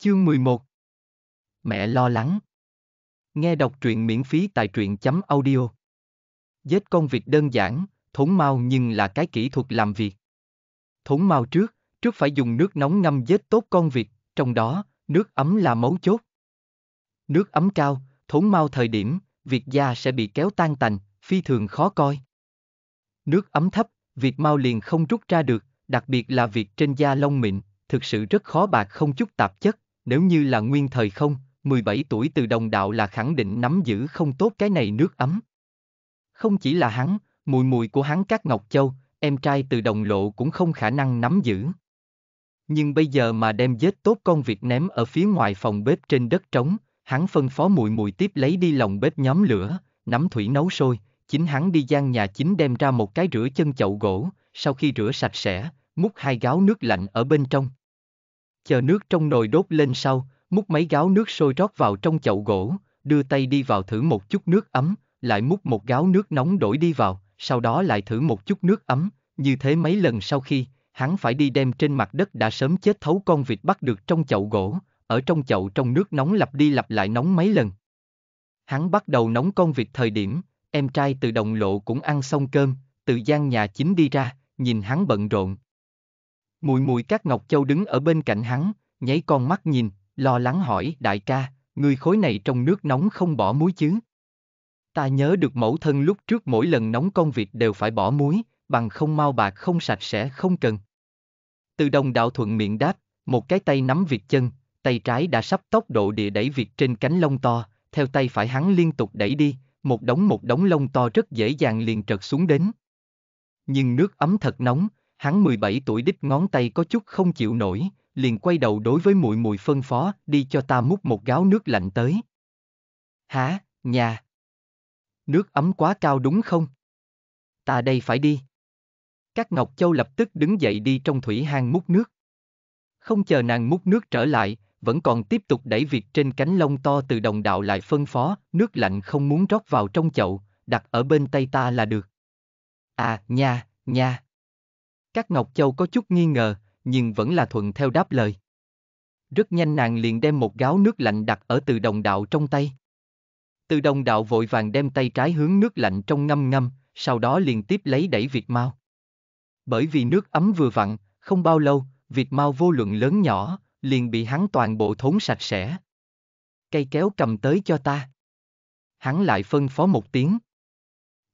Chương 11 Mẹ lo lắng Nghe đọc truyện miễn phí tại truyện chấm audio Giết con vịt đơn giản, thốn mau nhưng là cái kỹ thuật làm việc. Thốn mau trước, trước phải dùng nước nóng ngâm giết tốt con vịt, trong đó, nước ấm là mấu chốt. Nước ấm cao, thốn mau thời điểm, vịt da sẽ bị kéo tan tành, phi thường khó coi. Nước ấm thấp, vịt mau liền không rút ra được, đặc biệt là vịt trên da lông mịn, thực sự rất khó bạc không chút tạp chất nếu như là nguyên thời không, 17 tuổi từ đồng đạo là khẳng định nắm giữ không tốt cái này nước ấm. Không chỉ là hắn, mùi mùi của hắn các Ngọc Châu, em trai từ đồng lộ cũng không khả năng nắm giữ. Nhưng bây giờ mà đem giết tốt con việc ném ở phía ngoài phòng bếp trên đất trống, hắn phân phó mùi mùi tiếp lấy đi lòng bếp nhóm lửa, nắm thủy nấu sôi, chính hắn đi gian nhà chính đem ra một cái rửa chân chậu gỗ, sau khi rửa sạch sẽ, múc hai gáo nước lạnh ở bên trong chờ nước trong nồi đốt lên sau, múc mấy gáo nước sôi rót vào trong chậu gỗ, đưa tay đi vào thử một chút nước ấm, lại múc một gáo nước nóng đổi đi vào, sau đó lại thử một chút nước ấm, như thế mấy lần sau khi, hắn phải đi đem trên mặt đất đã sớm chết thấu con vịt bắt được trong chậu gỗ, ở trong chậu trong nước nóng lặp đi lặp lại nóng mấy lần. Hắn bắt đầu nóng con vịt thời điểm, em trai từ đồng lộ cũng ăn xong cơm, từ gian nhà chính đi ra, nhìn hắn bận rộn, Mùi mùi các Ngọc Châu đứng ở bên cạnh hắn, nháy con mắt nhìn, lo lắng hỏi đại ca, người khối này trong nước nóng không bỏ muối chứ. Ta nhớ được mẫu thân lúc trước mỗi lần nóng con vịt đều phải bỏ muối, bằng không mau bạc không sạch sẽ không cần. Từ đồng đạo thuận miệng đáp, một cái tay nắm vịt chân, tay trái đã sắp tốc độ địa đẩy vịt trên cánh lông to, theo tay phải hắn liên tục đẩy đi, một đống một đống lông to rất dễ dàng liền trật xuống đến. Nhưng nước ấm thật nóng, hắn 17 tuổi đích ngón tay có chút không chịu nổi, liền quay đầu đối với muội muội phân phó, đi cho ta múc một gáo nước lạnh tới. Hả, nhà? Nước ấm quá cao đúng không? Ta đây phải đi. Các Ngọc Châu lập tức đứng dậy đi trong thủy hang múc nước. Không chờ nàng múc nước trở lại, vẫn còn tiếp tục đẩy việc trên cánh lông to từ đồng đạo lại phân phó, nước lạnh không muốn rót vào trong chậu, đặt ở bên tay ta là được. À, nha, nha. Các Ngọc Châu có chút nghi ngờ, nhưng vẫn là thuận theo đáp lời. Rất nhanh nàng liền đem một gáo nước lạnh đặt ở từ đồng đạo trong tay. Từ đồng đạo vội vàng đem tay trái hướng nước lạnh trong ngâm ngâm, sau đó liền tiếp lấy đẩy Việt Mao. Bởi vì nước ấm vừa vặn, không bao lâu, Việt Mao vô luận lớn nhỏ, liền bị hắn toàn bộ thốn sạch sẽ. Cây kéo cầm tới cho ta. Hắn lại phân phó một tiếng.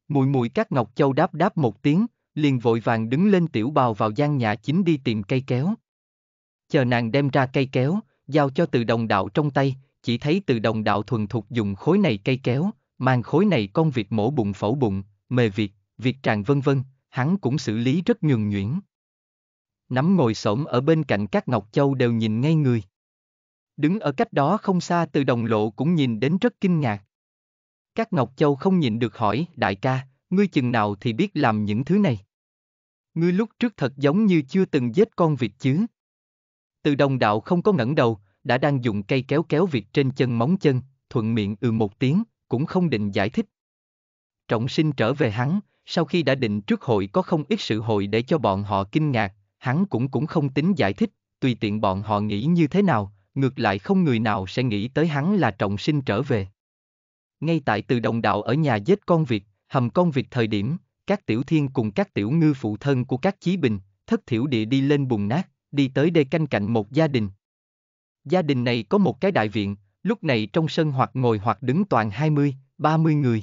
Mùi mùi các ngọc châu đáp đáp một tiếng, liền vội vàng đứng lên tiểu bào vào gian nhà chính đi tìm cây kéo. Chờ nàng đem ra cây kéo, giao cho từ đồng đạo trong tay, chỉ thấy từ đồng đạo thuần thục dùng khối này cây kéo, mang khối này con vịt mổ bụng phẫu bụng, mề vịt, vịt tràn vân vân, hắn cũng xử lý rất nhường nhuyễn. Nắm ngồi xổm ở bên cạnh các ngọc châu đều nhìn ngay người. Đứng ở cách đó không xa từ đồng lộ cũng nhìn đến rất kinh ngạc. Các ngọc châu không nhìn được hỏi, đại ca, ngươi chừng nào thì biết làm những thứ này. Ngươi lúc trước thật giống như chưa từng giết con vịt chứ. Từ đồng đạo không có ngẩng đầu, đã đang dùng cây kéo kéo vịt trên chân móng chân, thuận miệng ừ một tiếng, cũng không định giải thích. Trọng sinh trở về hắn, sau khi đã định trước hội có không ít sự hội để cho bọn họ kinh ngạc, hắn cũng cũng không tính giải thích, tùy tiện bọn họ nghĩ như thế nào, ngược lại không người nào sẽ nghĩ tới hắn là trọng sinh trở về. Ngay tại từ đồng đạo ở nhà giết con Việt, Hầm công việc thời điểm, các tiểu thiên cùng các tiểu ngư phụ thân của các chí bình, thất thiểu địa đi lên bùn nát, đi tới đê canh cạnh một gia đình. Gia đình này có một cái đại viện, lúc này trong sân hoặc ngồi hoặc đứng toàn 20, 30 người.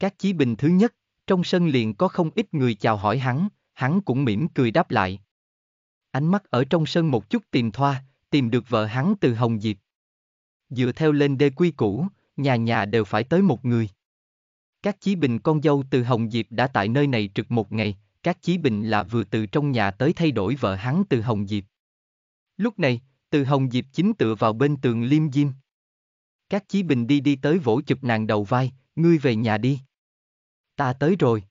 Các chí bình thứ nhất, trong sân liền có không ít người chào hỏi hắn, hắn cũng mỉm cười đáp lại. Ánh mắt ở trong sân một chút tìm thoa, tìm được vợ hắn từ Hồng Diệp. Dựa theo lên đê quy cũ, nhà nhà đều phải tới một người. Các chí bình con dâu từ Hồng Diệp đã tại nơi này trực một ngày, các chí bình là vừa từ trong nhà tới thay đổi vợ hắn từ Hồng Diệp. Lúc này, từ Hồng Diệp chính tựa vào bên tường liêm diêm. Các chí bình đi đi tới vỗ chụp nàng đầu vai, ngươi về nhà đi. Ta tới rồi.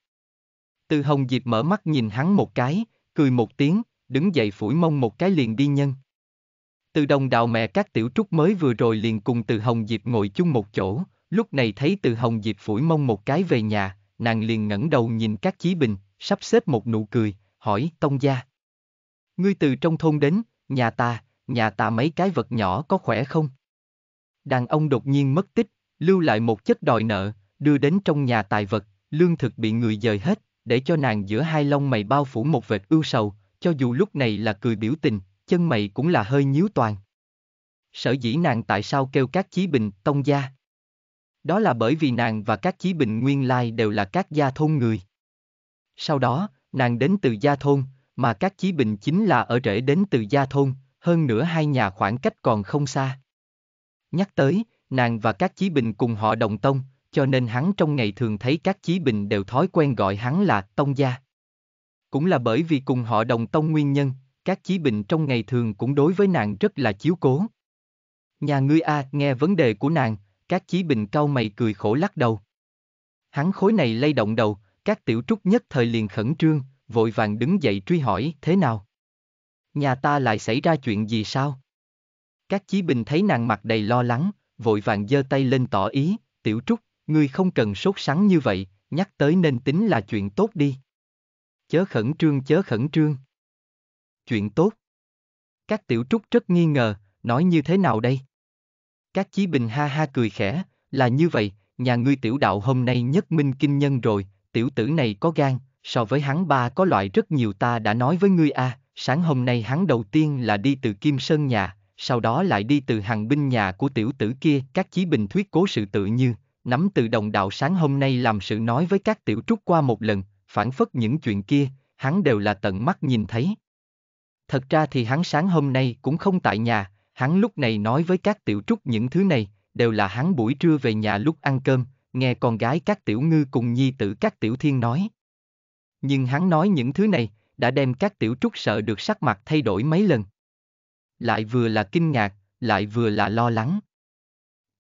Từ Hồng Diệp mở mắt nhìn hắn một cái, cười một tiếng, đứng dậy phủi mông một cái liền đi nhân. Từ đồng đào mẹ các tiểu trúc mới vừa rồi liền cùng từ Hồng Diệp ngồi chung một chỗ, Lúc này thấy từ hồng diệp phủi mông một cái về nhà, nàng liền ngẩng đầu nhìn các chí bình, sắp xếp một nụ cười, hỏi tông gia. Ngươi từ trong thôn đến, nhà ta, nhà ta mấy cái vật nhỏ có khỏe không? Đàn ông đột nhiên mất tích, lưu lại một chất đòi nợ, đưa đến trong nhà tài vật, lương thực bị người dời hết, để cho nàng giữa hai lông mày bao phủ một vệt ưu sầu, cho dù lúc này là cười biểu tình, chân mày cũng là hơi nhíu toàn. Sở dĩ nàng tại sao kêu các chí bình tông gia? Đó là bởi vì nàng và các chí bình nguyên lai đều là các gia thôn người. Sau đó, nàng đến từ gia thôn, mà các chí bình chính là ở rễ đến từ gia thôn, hơn nữa hai nhà khoảng cách còn không xa. Nhắc tới, nàng và các chí bình cùng họ đồng tông, cho nên hắn trong ngày thường thấy các chí bình đều thói quen gọi hắn là tông gia. Cũng là bởi vì cùng họ đồng tông nguyên nhân, các chí bình trong ngày thường cũng đối với nàng rất là chiếu cố. Nhà ngươi A nghe vấn đề của nàng, các chí bình cau mày cười khổ lắc đầu. Hắn khối này lay động đầu, các tiểu trúc nhất thời liền khẩn trương, vội vàng đứng dậy truy hỏi thế nào. Nhà ta lại xảy ra chuyện gì sao? Các chí bình thấy nàng mặt đầy lo lắng, vội vàng giơ tay lên tỏ ý, tiểu trúc, ngươi không cần sốt sắng như vậy, nhắc tới nên tính là chuyện tốt đi. Chớ khẩn trương chớ khẩn trương. Chuyện tốt. Các tiểu trúc rất nghi ngờ, nói như thế nào đây? Các chí bình ha ha cười khẽ, là như vậy, nhà ngươi tiểu đạo hôm nay nhất minh kinh nhân rồi, tiểu tử này có gan, so với hắn ba có loại rất nhiều ta đã nói với ngươi a, à, sáng hôm nay hắn đầu tiên là đi từ Kim Sơn nhà, sau đó lại đi từ hàng binh nhà của tiểu tử kia, các chí bình thuyết cố sự tự như, nắm từ đồng đạo sáng hôm nay làm sự nói với các tiểu trúc qua một lần, phản phất những chuyện kia, hắn đều là tận mắt nhìn thấy. Thật ra thì hắn sáng hôm nay cũng không tại nhà, Hắn lúc này nói với các tiểu trúc những thứ này, đều là hắn buổi trưa về nhà lúc ăn cơm, nghe con gái các tiểu ngư cùng nhi tử các tiểu thiên nói. Nhưng hắn nói những thứ này, đã đem các tiểu trúc sợ được sắc mặt thay đổi mấy lần. Lại vừa là kinh ngạc, lại vừa là lo lắng.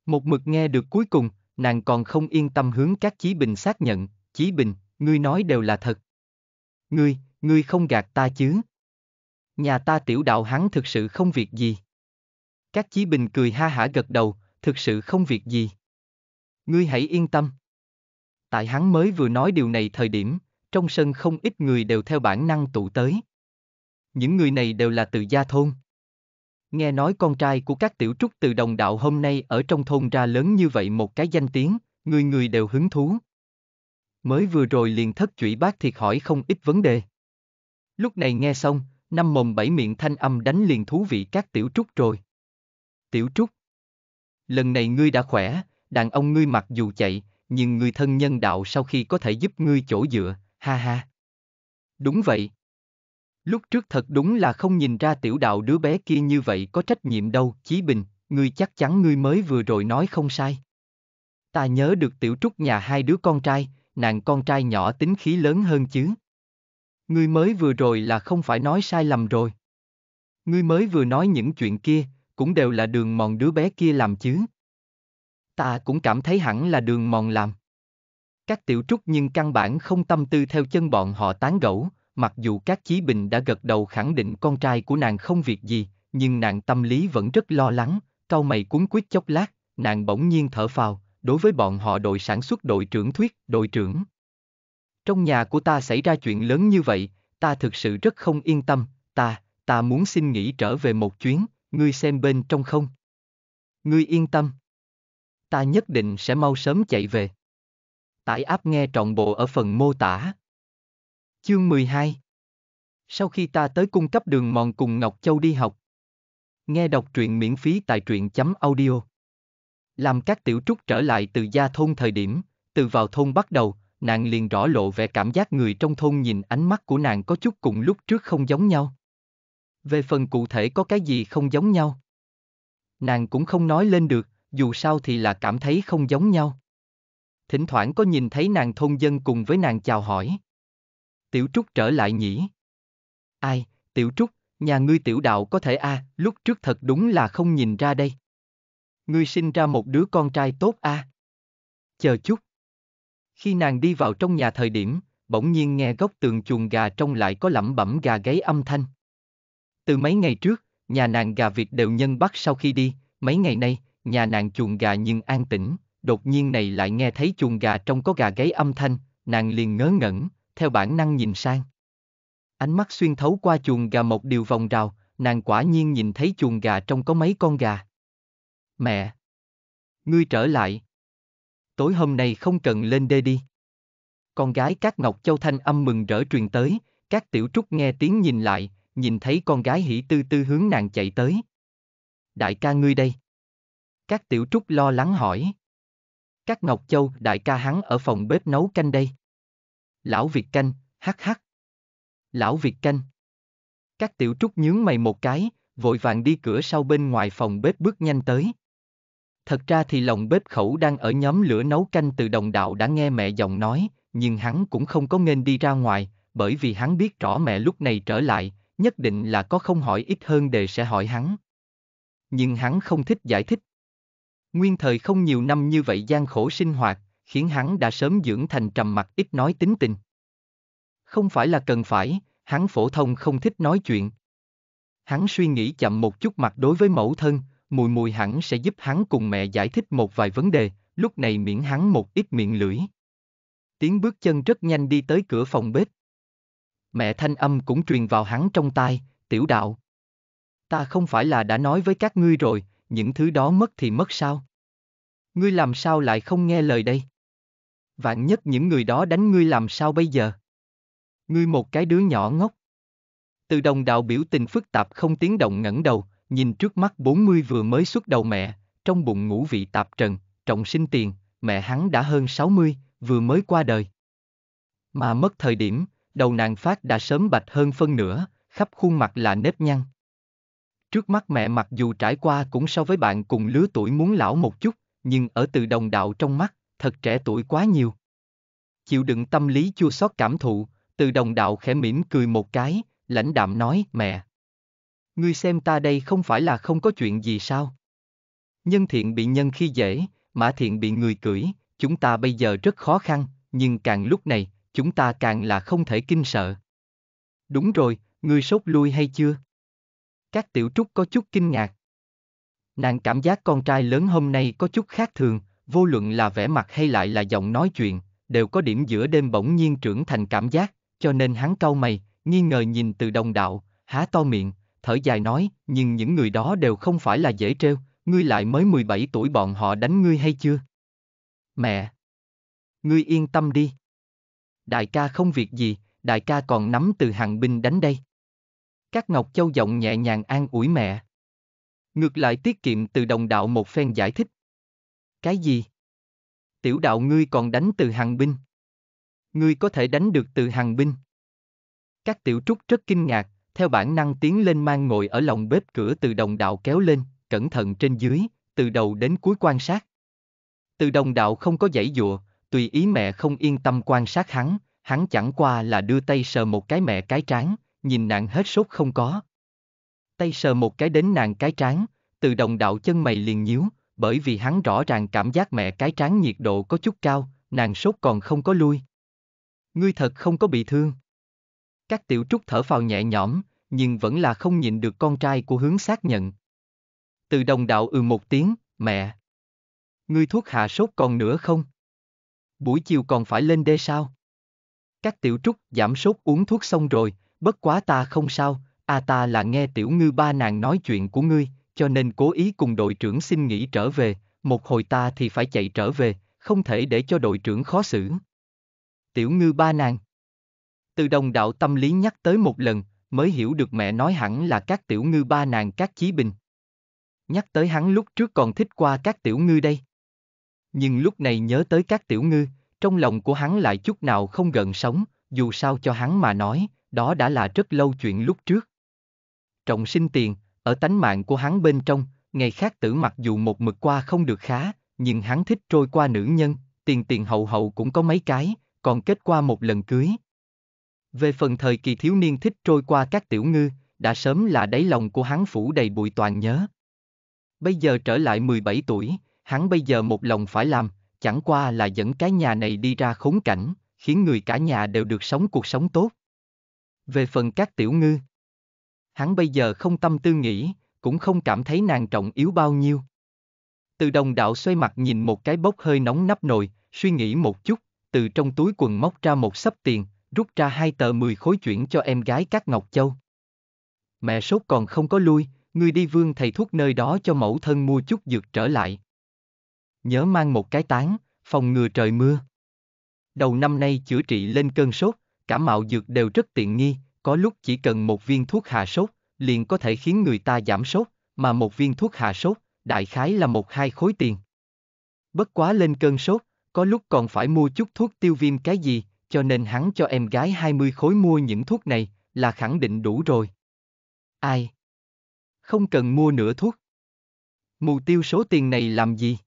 Một mực nghe được cuối cùng, nàng còn không yên tâm hướng các Chí Bình xác nhận, Chí Bình, ngươi nói đều là thật. Ngươi, ngươi không gạt ta chứ? Nhà ta tiểu đạo hắn thực sự không việc gì. Các chí bình cười ha hả gật đầu, thực sự không việc gì. Ngươi hãy yên tâm. Tại hắn mới vừa nói điều này thời điểm, trong sân không ít người đều theo bản năng tụ tới. Những người này đều là từ gia thôn. Nghe nói con trai của các tiểu trúc từ đồng đạo hôm nay ở trong thôn ra lớn như vậy một cái danh tiếng, người người đều hứng thú. Mới vừa rồi liền thất chủy bác thiệt hỏi không ít vấn đề. Lúc này nghe xong, năm mồm bảy miệng thanh âm đánh liền thú vị các tiểu trúc rồi. Tiểu Trúc. Lần này ngươi đã khỏe, đàn ông ngươi mặc dù chạy, nhưng người thân nhân đạo sau khi có thể giúp ngươi chỗ dựa, ha ha. Đúng vậy. Lúc trước thật đúng là không nhìn ra tiểu đạo đứa bé kia như vậy có trách nhiệm đâu, Chí Bình, ngươi chắc chắn ngươi mới vừa rồi nói không sai. Ta nhớ được tiểu trúc nhà hai đứa con trai, nàng con trai nhỏ tính khí lớn hơn chứ. Ngươi mới vừa rồi là không phải nói sai lầm rồi. Ngươi mới vừa nói những chuyện kia, cũng đều là đường mòn đứa bé kia làm chứ. Ta cũng cảm thấy hẳn là đường mòn làm. Các tiểu trúc nhưng căn bản không tâm tư theo chân bọn họ tán gẫu, mặc dù các chí bình đã gật đầu khẳng định con trai của nàng không việc gì, nhưng nàng tâm lý vẫn rất lo lắng, cau mày cuốn quyết chốc lát, nàng bỗng nhiên thở phào, đối với bọn họ đội sản xuất đội trưởng thuyết, đội trưởng. Trong nhà của ta xảy ra chuyện lớn như vậy, ta thực sự rất không yên tâm, ta, ta muốn xin nghỉ trở về một chuyến, ngươi xem bên trong không? Ngươi yên tâm. Ta nhất định sẽ mau sớm chạy về. Tải áp nghe trọn bộ ở phần mô tả. Chương 12 Sau khi ta tới cung cấp đường mòn cùng Ngọc Châu đi học. Nghe đọc truyện miễn phí tại truyện.audio chấm Làm các tiểu trúc trở lại từ gia thôn thời điểm, từ vào thôn bắt đầu, nàng liền rõ lộ vẻ cảm giác người trong thôn nhìn ánh mắt của nàng có chút cùng lúc trước không giống nhau về phần cụ thể có cái gì không giống nhau. Nàng cũng không nói lên được, dù sao thì là cảm thấy không giống nhau. Thỉnh thoảng có nhìn thấy nàng thôn dân cùng với nàng chào hỏi. Tiểu Trúc trở lại nhỉ? Ai, Tiểu Trúc, nhà ngươi tiểu đạo có thể a, à, lúc trước thật đúng là không nhìn ra đây. Ngươi sinh ra một đứa con trai tốt a. À? Chờ chút. Khi nàng đi vào trong nhà thời điểm, bỗng nhiên nghe góc tường chuồng gà trong lại có lẩm bẩm gà gáy âm thanh. Từ mấy ngày trước, nhà nàng gà vịt đều nhân bắt sau khi đi, mấy ngày nay, nhà nàng chuồng gà nhưng an tĩnh, đột nhiên này lại nghe thấy chuồng gà trong có gà gáy âm thanh, nàng liền ngớ ngẩn, theo bản năng nhìn sang. Ánh mắt xuyên thấu qua chuồng gà một điều vòng rào, nàng quả nhiên nhìn thấy chuồng gà trong có mấy con gà. Mẹ! Ngươi trở lại! Tối hôm nay không cần lên đê đi. Con gái các Ngọc Châu Thanh âm mừng rỡ truyền tới, các tiểu trúc nghe tiếng nhìn lại, nhìn thấy con gái hỉ tư tư hướng nàng chạy tới. Đại ca ngươi đây. Các tiểu trúc lo lắng hỏi. Các Ngọc Châu, đại ca hắn ở phòng bếp nấu canh đây. Lão Việt canh, hắc hắc. Lão Việt canh. Các tiểu trúc nhướng mày một cái, vội vàng đi cửa sau bên ngoài phòng bếp bước nhanh tới. Thật ra thì lòng bếp khẩu đang ở nhóm lửa nấu canh từ đồng đạo đã nghe mẹ giọng nói, nhưng hắn cũng không có nên đi ra ngoài, bởi vì hắn biết rõ mẹ lúc này trở lại, nhất định là có không hỏi ít hơn đề sẽ hỏi hắn. Nhưng hắn không thích giải thích. Nguyên thời không nhiều năm như vậy gian khổ sinh hoạt, khiến hắn đã sớm dưỡng thành trầm mặc ít nói tính tình. Không phải là cần phải, hắn phổ thông không thích nói chuyện. Hắn suy nghĩ chậm một chút mặt đối với mẫu thân, mùi mùi hẳn sẽ giúp hắn cùng mẹ giải thích một vài vấn đề, lúc này miễn hắn một ít miệng lưỡi. Tiếng bước chân rất nhanh đi tới cửa phòng bếp mẹ thanh âm cũng truyền vào hắn trong tai, tiểu đạo. Ta không phải là đã nói với các ngươi rồi, những thứ đó mất thì mất sao? Ngươi làm sao lại không nghe lời đây? Vạn nhất những người đó đánh ngươi làm sao bây giờ? Ngươi một cái đứa nhỏ ngốc. Từ đồng đạo biểu tình phức tạp không tiếng động ngẩng đầu, nhìn trước mắt 40 vừa mới xuất đầu mẹ, trong bụng ngũ vị tạp trần, trọng sinh tiền, mẹ hắn đã hơn 60, vừa mới qua đời. Mà mất thời điểm, Đầu nàng phát đã sớm bạch hơn phân nửa, khắp khuôn mặt là nếp nhăn. Trước mắt mẹ mặc dù trải qua cũng so với bạn cùng lứa tuổi muốn lão một chút, nhưng ở từ đồng đạo trong mắt, thật trẻ tuổi quá nhiều. Chịu đựng tâm lý chua xót cảm thụ, từ đồng đạo khẽ mỉm cười một cái, lãnh đạm nói mẹ. Ngươi xem ta đây không phải là không có chuyện gì sao? Nhân thiện bị nhân khi dễ, mã thiện bị người cưỡi, chúng ta bây giờ rất khó khăn, nhưng càng lúc này, chúng ta càng là không thể kinh sợ. Đúng rồi, ngươi sốt lui hay chưa? Các tiểu trúc có chút kinh ngạc. Nàng cảm giác con trai lớn hôm nay có chút khác thường, vô luận là vẻ mặt hay lại là giọng nói chuyện, đều có điểm giữa đêm bỗng nhiên trưởng thành cảm giác, cho nên hắn cau mày, nghi ngờ nhìn từ đồng đạo, há to miệng, thở dài nói, nhưng những người đó đều không phải là dễ trêu, ngươi lại mới 17 tuổi bọn họ đánh ngươi hay chưa? Mẹ! Ngươi yên tâm đi đại ca không việc gì, đại ca còn nắm từ hàng binh đánh đây. Các Ngọc Châu giọng nhẹ nhàng an ủi mẹ. Ngược lại tiết kiệm từ đồng đạo một phen giải thích. Cái gì? Tiểu đạo ngươi còn đánh từ hàng binh. Ngươi có thể đánh được từ hàng binh. Các tiểu trúc rất kinh ngạc, theo bản năng tiến lên mang ngồi ở lòng bếp cửa từ đồng đạo kéo lên, cẩn thận trên dưới, từ đầu đến cuối quan sát. Từ đồng đạo không có giãy dụa, tùy ý mẹ không yên tâm quan sát hắn, hắn chẳng qua là đưa tay sờ một cái mẹ cái trán, nhìn nàng hết sốt không có. Tay sờ một cái đến nàng cái trán, từ đồng đạo chân mày liền nhíu, bởi vì hắn rõ ràng cảm giác mẹ cái trán nhiệt độ có chút cao, nàng sốt còn không có lui. Ngươi thật không có bị thương. Các tiểu trúc thở phào nhẹ nhõm, nhưng vẫn là không nhìn được con trai của hướng xác nhận. Từ đồng đạo ừ một tiếng, mẹ. Ngươi thuốc hạ sốt còn nữa không? buổi chiều còn phải lên đê sao? Các tiểu trúc giảm sốt uống thuốc xong rồi, bất quá ta không sao, à ta là nghe tiểu ngư ba nàng nói chuyện của ngươi, cho nên cố ý cùng đội trưởng xin nghỉ trở về, một hồi ta thì phải chạy trở về, không thể để cho đội trưởng khó xử. Tiểu ngư ba nàng Từ đồng đạo tâm lý nhắc tới một lần, mới hiểu được mẹ nói hẳn là các tiểu ngư ba nàng các chí bình. Nhắc tới hắn lúc trước còn thích qua các tiểu ngư đây. Nhưng lúc này nhớ tới các tiểu ngư, trong lòng của hắn lại chút nào không gần sống, dù sao cho hắn mà nói, đó đã là rất lâu chuyện lúc trước. Trọng sinh tiền, ở tánh mạng của hắn bên trong, ngày khác tử mặc dù một mực qua không được khá, nhưng hắn thích trôi qua nữ nhân, tiền tiền hậu hậu cũng có mấy cái, còn kết qua một lần cưới. Về phần thời kỳ thiếu niên thích trôi qua các tiểu ngư, đã sớm là đáy lòng của hắn phủ đầy bụi toàn nhớ. Bây giờ trở lại 17 tuổi, hắn bây giờ một lòng phải làm, chẳng qua là dẫn cái nhà này đi ra khốn cảnh, khiến người cả nhà đều được sống cuộc sống tốt. Về phần các tiểu ngư, hắn bây giờ không tâm tư nghĩ, cũng không cảm thấy nàng trọng yếu bao nhiêu. Từ đồng đạo xoay mặt nhìn một cái bốc hơi nóng nắp nồi, suy nghĩ một chút, từ trong túi quần móc ra một sấp tiền, rút ra hai tờ 10 khối chuyển cho em gái các Ngọc Châu. Mẹ sốt còn không có lui, ngươi đi vương thầy thuốc nơi đó cho mẫu thân mua chút dược trở lại nhớ mang một cái tán, phòng ngừa trời mưa. Đầu năm nay chữa trị lên cơn sốt, cả mạo dược đều rất tiện nghi, có lúc chỉ cần một viên thuốc hạ sốt, liền có thể khiến người ta giảm sốt, mà một viên thuốc hạ sốt, đại khái là một hai khối tiền. Bất quá lên cơn sốt, có lúc còn phải mua chút thuốc tiêu viêm cái gì, cho nên hắn cho em gái 20 khối mua những thuốc này, là khẳng định đủ rồi. Ai? Không cần mua nữa thuốc. mục tiêu số tiền này làm gì?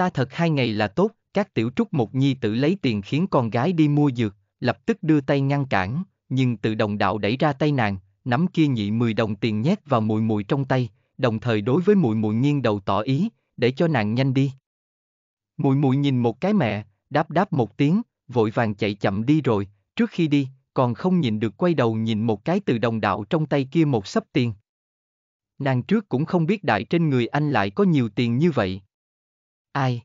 ta thật hai ngày là tốt, các tiểu trúc một nhi tự lấy tiền khiến con gái đi mua dược, lập tức đưa tay ngăn cản, nhưng tự đồng đạo đẩy ra tay nàng, nắm kia nhị 10 đồng tiền nhét vào mùi mùi trong tay, đồng thời đối với mùi mùi nghiêng đầu tỏ ý, để cho nàng nhanh đi. Mùi mùi nhìn một cái mẹ, đáp đáp một tiếng, vội vàng chạy chậm đi rồi, trước khi đi, còn không nhìn được quay đầu nhìn một cái từ đồng đạo trong tay kia một sấp tiền. Nàng trước cũng không biết đại trên người anh lại có nhiều tiền như vậy. Ai?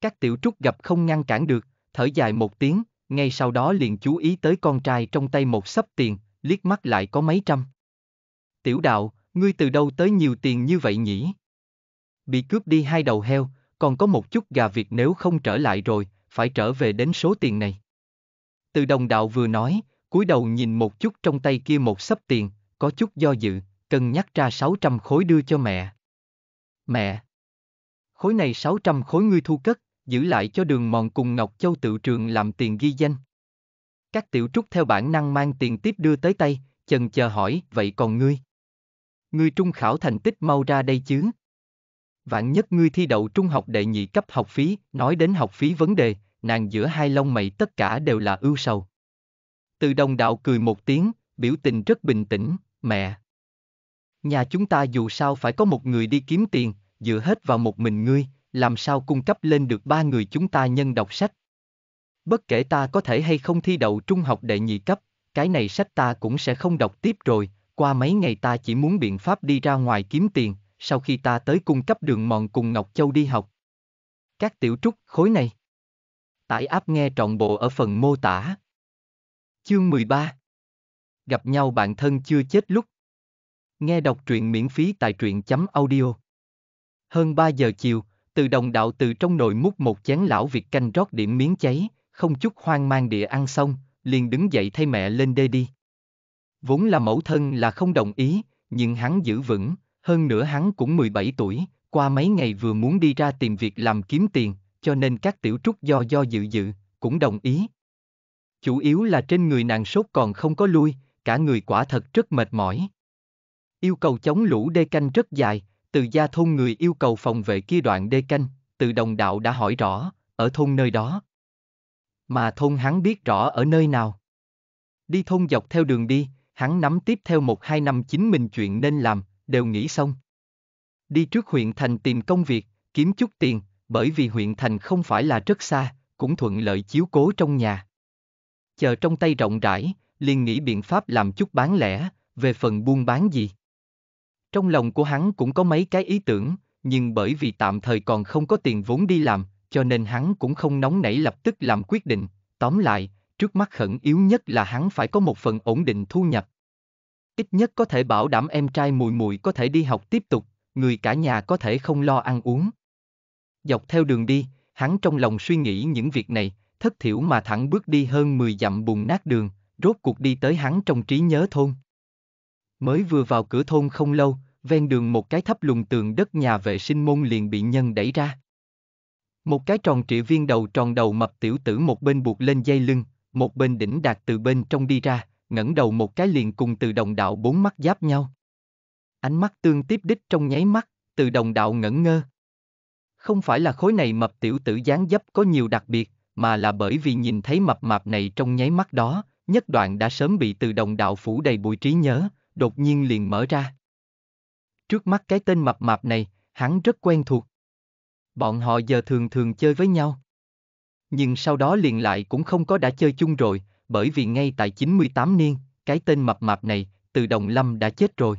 Các tiểu trúc gặp không ngăn cản được, thở dài một tiếng, ngay sau đó liền chú ý tới con trai trong tay một sấp tiền, liếc mắt lại có mấy trăm. Tiểu đạo, ngươi từ đâu tới nhiều tiền như vậy nhỉ? Bị cướp đi hai đầu heo, còn có một chút gà việc nếu không trở lại rồi, phải trở về đến số tiền này. Từ đồng đạo vừa nói, cúi đầu nhìn một chút trong tay kia một sấp tiền, có chút do dự, cân nhắc ra 600 khối đưa cho mẹ. Mẹ! khối này 600 khối ngươi thu cất, giữ lại cho đường mòn cùng Ngọc Châu tự trường làm tiền ghi danh. Các tiểu trúc theo bản năng mang tiền tiếp đưa tới tay, chần chờ hỏi, vậy còn ngươi? Ngươi trung khảo thành tích mau ra đây chứ? Vạn nhất ngươi thi đậu trung học đệ nhị cấp học phí, nói đến học phí vấn đề, nàng giữa hai lông mày tất cả đều là ưu sầu. Từ đồng đạo cười một tiếng, biểu tình rất bình tĩnh, mẹ. Nhà chúng ta dù sao phải có một người đi kiếm tiền, dựa hết vào một mình ngươi, làm sao cung cấp lên được ba người chúng ta nhân đọc sách. Bất kể ta có thể hay không thi đậu trung học đệ nhị cấp, cái này sách ta cũng sẽ không đọc tiếp rồi, qua mấy ngày ta chỉ muốn biện pháp đi ra ngoài kiếm tiền, sau khi ta tới cung cấp đường mòn cùng Ngọc Châu đi học. Các tiểu trúc khối này. Tải áp nghe trọn bộ ở phần mô tả. Chương 13 Gặp nhau bạn thân chưa chết lúc. Nghe đọc truyện miễn phí tại truyện chấm audio. Hơn 3 giờ chiều, từ đồng đạo từ trong nồi múc một chén lão Việt canh rót điểm miếng cháy, không chút hoang mang địa ăn xong, liền đứng dậy thay mẹ lên đê đi. Vốn là mẫu thân là không đồng ý, nhưng hắn giữ vững, hơn nữa hắn cũng 17 tuổi, qua mấy ngày vừa muốn đi ra tìm việc làm kiếm tiền, cho nên các tiểu trúc do do dự dự, cũng đồng ý. Chủ yếu là trên người nàng sốt còn không có lui, cả người quả thật rất mệt mỏi. Yêu cầu chống lũ đê canh rất dài, từ gia thôn người yêu cầu phòng vệ kia đoạn đê canh, từ đồng đạo đã hỏi rõ, ở thôn nơi đó. Mà thôn hắn biết rõ ở nơi nào. Đi thôn dọc theo đường đi, hắn nắm tiếp theo một hai năm chính mình chuyện nên làm, đều nghĩ xong. Đi trước huyện thành tìm công việc, kiếm chút tiền, bởi vì huyện thành không phải là rất xa, cũng thuận lợi chiếu cố trong nhà. Chờ trong tay rộng rãi, liền nghĩ biện pháp làm chút bán lẻ, về phần buôn bán gì. Trong lòng của hắn cũng có mấy cái ý tưởng, nhưng bởi vì tạm thời còn không có tiền vốn đi làm, cho nên hắn cũng không nóng nảy lập tức làm quyết định. Tóm lại, trước mắt khẩn yếu nhất là hắn phải có một phần ổn định thu nhập. Ít nhất có thể bảo đảm em trai mùi mùi có thể đi học tiếp tục, người cả nhà có thể không lo ăn uống. Dọc theo đường đi, hắn trong lòng suy nghĩ những việc này, thất thiểu mà thẳng bước đi hơn 10 dặm bùn nát đường, rốt cuộc đi tới hắn trong trí nhớ thôn. Mới vừa vào cửa thôn không lâu, ven đường một cái thấp lùng tường đất nhà vệ sinh môn liền bị nhân đẩy ra. Một cái tròn trịa viên đầu tròn đầu mập tiểu tử một bên buộc lên dây lưng, một bên đỉnh đạt từ bên trong đi ra, ngẩng đầu một cái liền cùng từ đồng đạo bốn mắt giáp nhau. Ánh mắt tương tiếp đích trong nháy mắt, từ đồng đạo ngẩn ngơ. Không phải là khối này mập tiểu tử dáng dấp có nhiều đặc biệt, mà là bởi vì nhìn thấy mập mạp này trong nháy mắt đó, nhất đoạn đã sớm bị từ đồng đạo phủ đầy bụi trí nhớ, đột nhiên liền mở ra. Trước mắt cái tên mập mạp này, hắn rất quen thuộc. Bọn họ giờ thường thường chơi với nhau. Nhưng sau đó liền lại cũng không có đã chơi chung rồi, bởi vì ngay tại 98 niên, cái tên mập mạp này, từ đồng lâm đã chết rồi.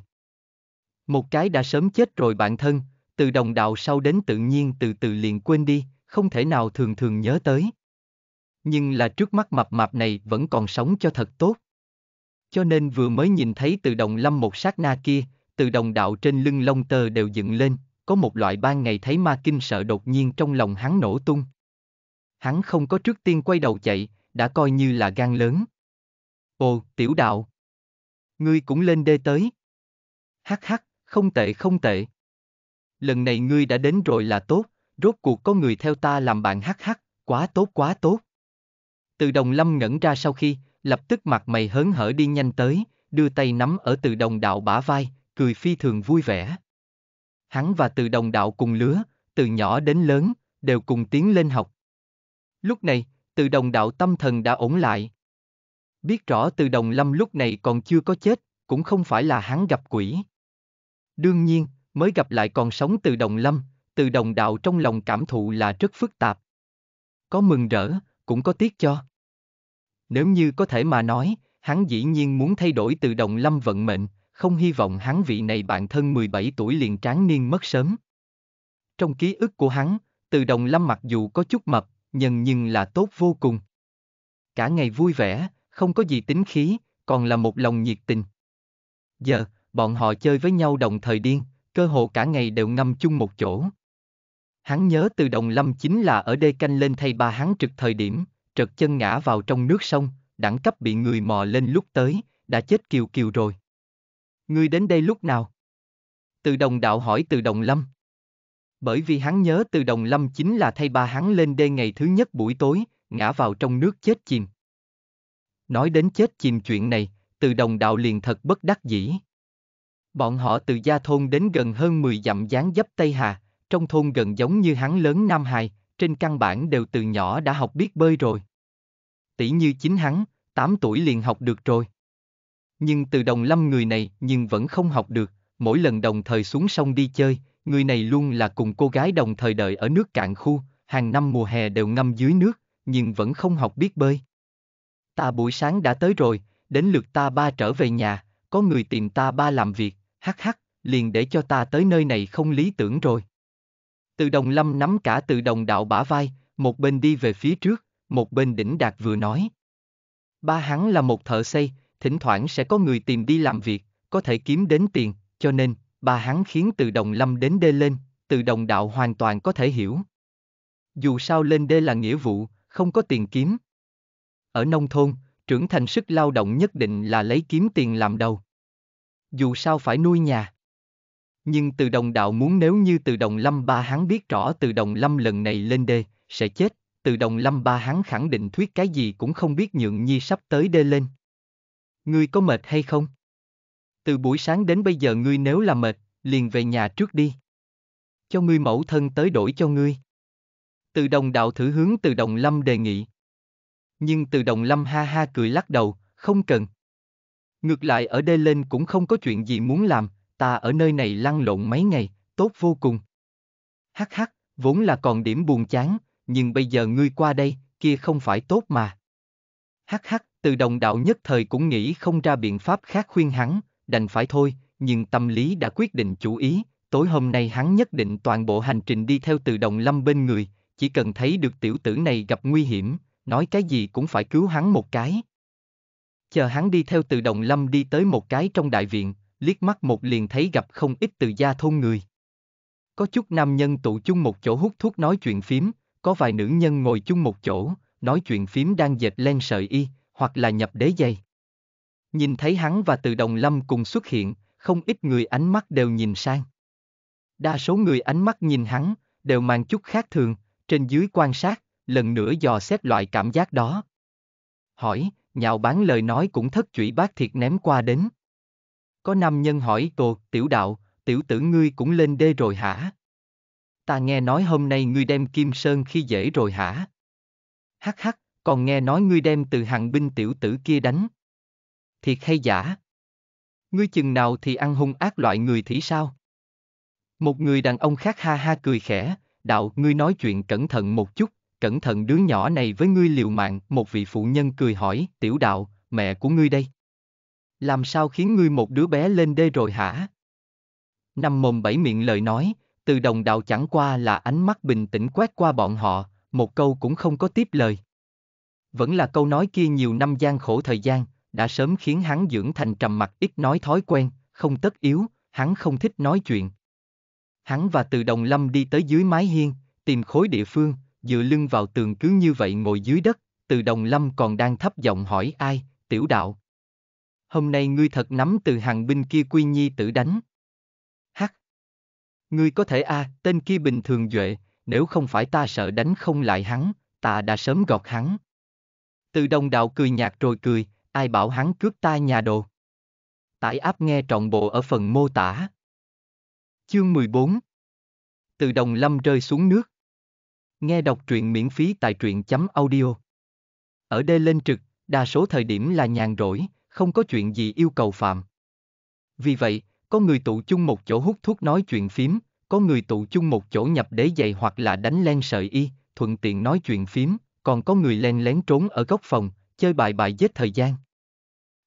Một cái đã sớm chết rồi bạn thân, từ đồng đạo sau đến tự nhiên từ từ liền quên đi, không thể nào thường thường nhớ tới. Nhưng là trước mắt mập mạp này vẫn còn sống cho thật tốt. Cho nên vừa mới nhìn thấy từ đồng lâm một sát na kia, từ đồng đạo trên lưng lông tơ đều dựng lên, có một loại ban ngày thấy ma kinh sợ đột nhiên trong lòng hắn nổ tung. Hắn không có trước tiên quay đầu chạy, đã coi như là gan lớn. Ồ, tiểu đạo. Ngươi cũng lên đê tới. Hắc hắc, không tệ không tệ. Lần này ngươi đã đến rồi là tốt, rốt cuộc có người theo ta làm bạn hắc hắc, quá tốt quá tốt. Từ đồng lâm ngẩn ra sau khi, lập tức mặt mày hớn hở đi nhanh tới, đưa tay nắm ở từ đồng đạo bả vai, cười phi thường vui vẻ. Hắn và từ đồng đạo cùng lứa, từ nhỏ đến lớn, đều cùng tiến lên học. Lúc này, từ đồng đạo tâm thần đã ổn lại. Biết rõ từ đồng lâm lúc này còn chưa có chết, cũng không phải là hắn gặp quỷ. Đương nhiên, mới gặp lại còn sống từ đồng lâm, từ đồng đạo trong lòng cảm thụ là rất phức tạp. Có mừng rỡ, cũng có tiếc cho. Nếu như có thể mà nói, hắn dĩ nhiên muốn thay đổi từ đồng lâm vận mệnh, không hy vọng hắn vị này bạn thân 17 tuổi liền tráng niên mất sớm. Trong ký ức của hắn, từ đồng lâm mặc dù có chút mập, nhưng nhưng là tốt vô cùng. Cả ngày vui vẻ, không có gì tính khí, còn là một lòng nhiệt tình. Giờ, bọn họ chơi với nhau đồng thời điên, cơ hồ cả ngày đều ngâm chung một chỗ. Hắn nhớ từ đồng lâm chính là ở đê canh lên thay ba hắn trực thời điểm, trật chân ngã vào trong nước sông, đẳng cấp bị người mò lên lúc tới, đã chết kiều kiều rồi. Ngươi đến đây lúc nào? Từ đồng đạo hỏi từ đồng lâm. Bởi vì hắn nhớ từ đồng lâm chính là thay ba hắn lên đê ngày thứ nhất buổi tối, ngã vào trong nước chết chìm. Nói đến chết chìm chuyện này, từ đồng đạo liền thật bất đắc dĩ. Bọn họ từ gia thôn đến gần hơn 10 dặm dáng dấp Tây Hà, trong thôn gần giống như hắn lớn Nam Hài, trên căn bản đều từ nhỏ đã học biết bơi rồi. Tỷ như chính hắn, 8 tuổi liền học được rồi. Nhưng từ đồng lâm người này nhưng vẫn không học được, mỗi lần đồng thời xuống sông đi chơi, người này luôn là cùng cô gái đồng thời đợi ở nước cạn khu, hàng năm mùa hè đều ngâm dưới nước, nhưng vẫn không học biết bơi. Ta buổi sáng đã tới rồi, đến lượt ta ba trở về nhà, có người tìm ta ba làm việc, hắc hắc, liền để cho ta tới nơi này không lý tưởng rồi. Từ đồng lâm nắm cả từ đồng đạo bả vai, một bên đi về phía trước, một bên đỉnh đạt vừa nói. Ba hắn là một thợ xây, thỉnh thoảng sẽ có người tìm đi làm việc, có thể kiếm đến tiền, cho nên, bà hắn khiến từ đồng lâm đến đê lên, từ đồng đạo hoàn toàn có thể hiểu. Dù sao lên đê là nghĩa vụ, không có tiền kiếm. Ở nông thôn, trưởng thành sức lao động nhất định là lấy kiếm tiền làm đầu. Dù sao phải nuôi nhà. Nhưng từ đồng đạo muốn nếu như từ đồng lâm ba hắn biết rõ từ đồng lâm lần này lên đê, sẽ chết, từ đồng lâm ba hắn khẳng định thuyết cái gì cũng không biết nhượng nhi sắp tới đê lên. Ngươi có mệt hay không? Từ buổi sáng đến bây giờ ngươi nếu là mệt, liền về nhà trước đi. Cho ngươi mẫu thân tới đổi cho ngươi. Từ đồng đạo thử hướng từ đồng lâm đề nghị. Nhưng từ đồng lâm ha ha cười lắc đầu, không cần. Ngược lại ở đây lên cũng không có chuyện gì muốn làm, ta ở nơi này lăn lộn mấy ngày, tốt vô cùng. Hắc hắc, vốn là còn điểm buồn chán, nhưng bây giờ ngươi qua đây, kia không phải tốt mà. Hắc hắc, từ đồng đạo nhất thời cũng nghĩ không ra biện pháp khác khuyên hắn, đành phải thôi, nhưng tâm lý đã quyết định chủ ý, tối hôm nay hắn nhất định toàn bộ hành trình đi theo từ đồng lâm bên người, chỉ cần thấy được tiểu tử này gặp nguy hiểm, nói cái gì cũng phải cứu hắn một cái. Chờ hắn đi theo từ đồng lâm đi tới một cái trong đại viện, liếc mắt một liền thấy gặp không ít từ gia thôn người. Có chút nam nhân tụ chung một chỗ hút thuốc nói chuyện phím, có vài nữ nhân ngồi chung một chỗ, nói chuyện phím đang dệt len sợi y, hoặc là nhập đế dây Nhìn thấy hắn và từ đồng lâm cùng xuất hiện, không ít người ánh mắt đều nhìn sang. Đa số người ánh mắt nhìn hắn, đều mang chút khác thường, trên dưới quan sát, lần nữa dò xét loại cảm giác đó. Hỏi, nhạo bán lời nói cũng thất chủy bác thiệt ném qua đến. Có nam nhân hỏi tồ, tiểu đạo, tiểu tử ngươi cũng lên đê rồi hả? Ta nghe nói hôm nay ngươi đem kim sơn khi dễ rồi hả? Hắc hắc, còn nghe nói ngươi đem từ hàng binh tiểu tử kia đánh. Thiệt hay giả? Ngươi chừng nào thì ăn hung ác loại người thì sao? Một người đàn ông khác ha ha cười khẽ, đạo ngươi nói chuyện cẩn thận một chút, cẩn thận đứa nhỏ này với ngươi liều mạng, một vị phụ nhân cười hỏi, tiểu đạo, mẹ của ngươi đây. Làm sao khiến ngươi một đứa bé lên đê rồi hả? Năm mồm bảy miệng lời nói, từ đồng đạo chẳng qua là ánh mắt bình tĩnh quét qua bọn họ, một câu cũng không có tiếp lời. Vẫn là câu nói kia nhiều năm gian khổ thời gian, đã sớm khiến hắn dưỡng thành trầm mặc ít nói thói quen, không tất yếu, hắn không thích nói chuyện. Hắn và từ đồng lâm đi tới dưới mái hiên, tìm khối địa phương, dựa lưng vào tường cứ như vậy ngồi dưới đất, từ đồng lâm còn đang thấp giọng hỏi ai, tiểu đạo. Hôm nay ngươi thật nắm từ hàng binh kia quy nhi tử đánh. Hắc. Ngươi có thể a, à, tên kia bình thường duệ, nếu không phải ta sợ đánh không lại hắn, ta đã sớm gọt hắn. Từ đồng đạo cười nhạt rồi cười, ai bảo hắn cướp ta nhà đồ. Tải áp nghe trọn bộ ở phần mô tả. Chương 14 Từ đồng lâm rơi xuống nước. Nghe đọc truyện miễn phí tại truyện chấm audio. Ở đây lên trực, đa số thời điểm là nhàn rỗi, không có chuyện gì yêu cầu phạm. Vì vậy, có người tụ chung một chỗ hút thuốc nói chuyện phím, có người tụ chung một chỗ nhập đế giày hoặc là đánh len sợi y, thuận tiện nói chuyện phím, còn có người len lén trốn ở góc phòng, chơi bài bài giết thời gian.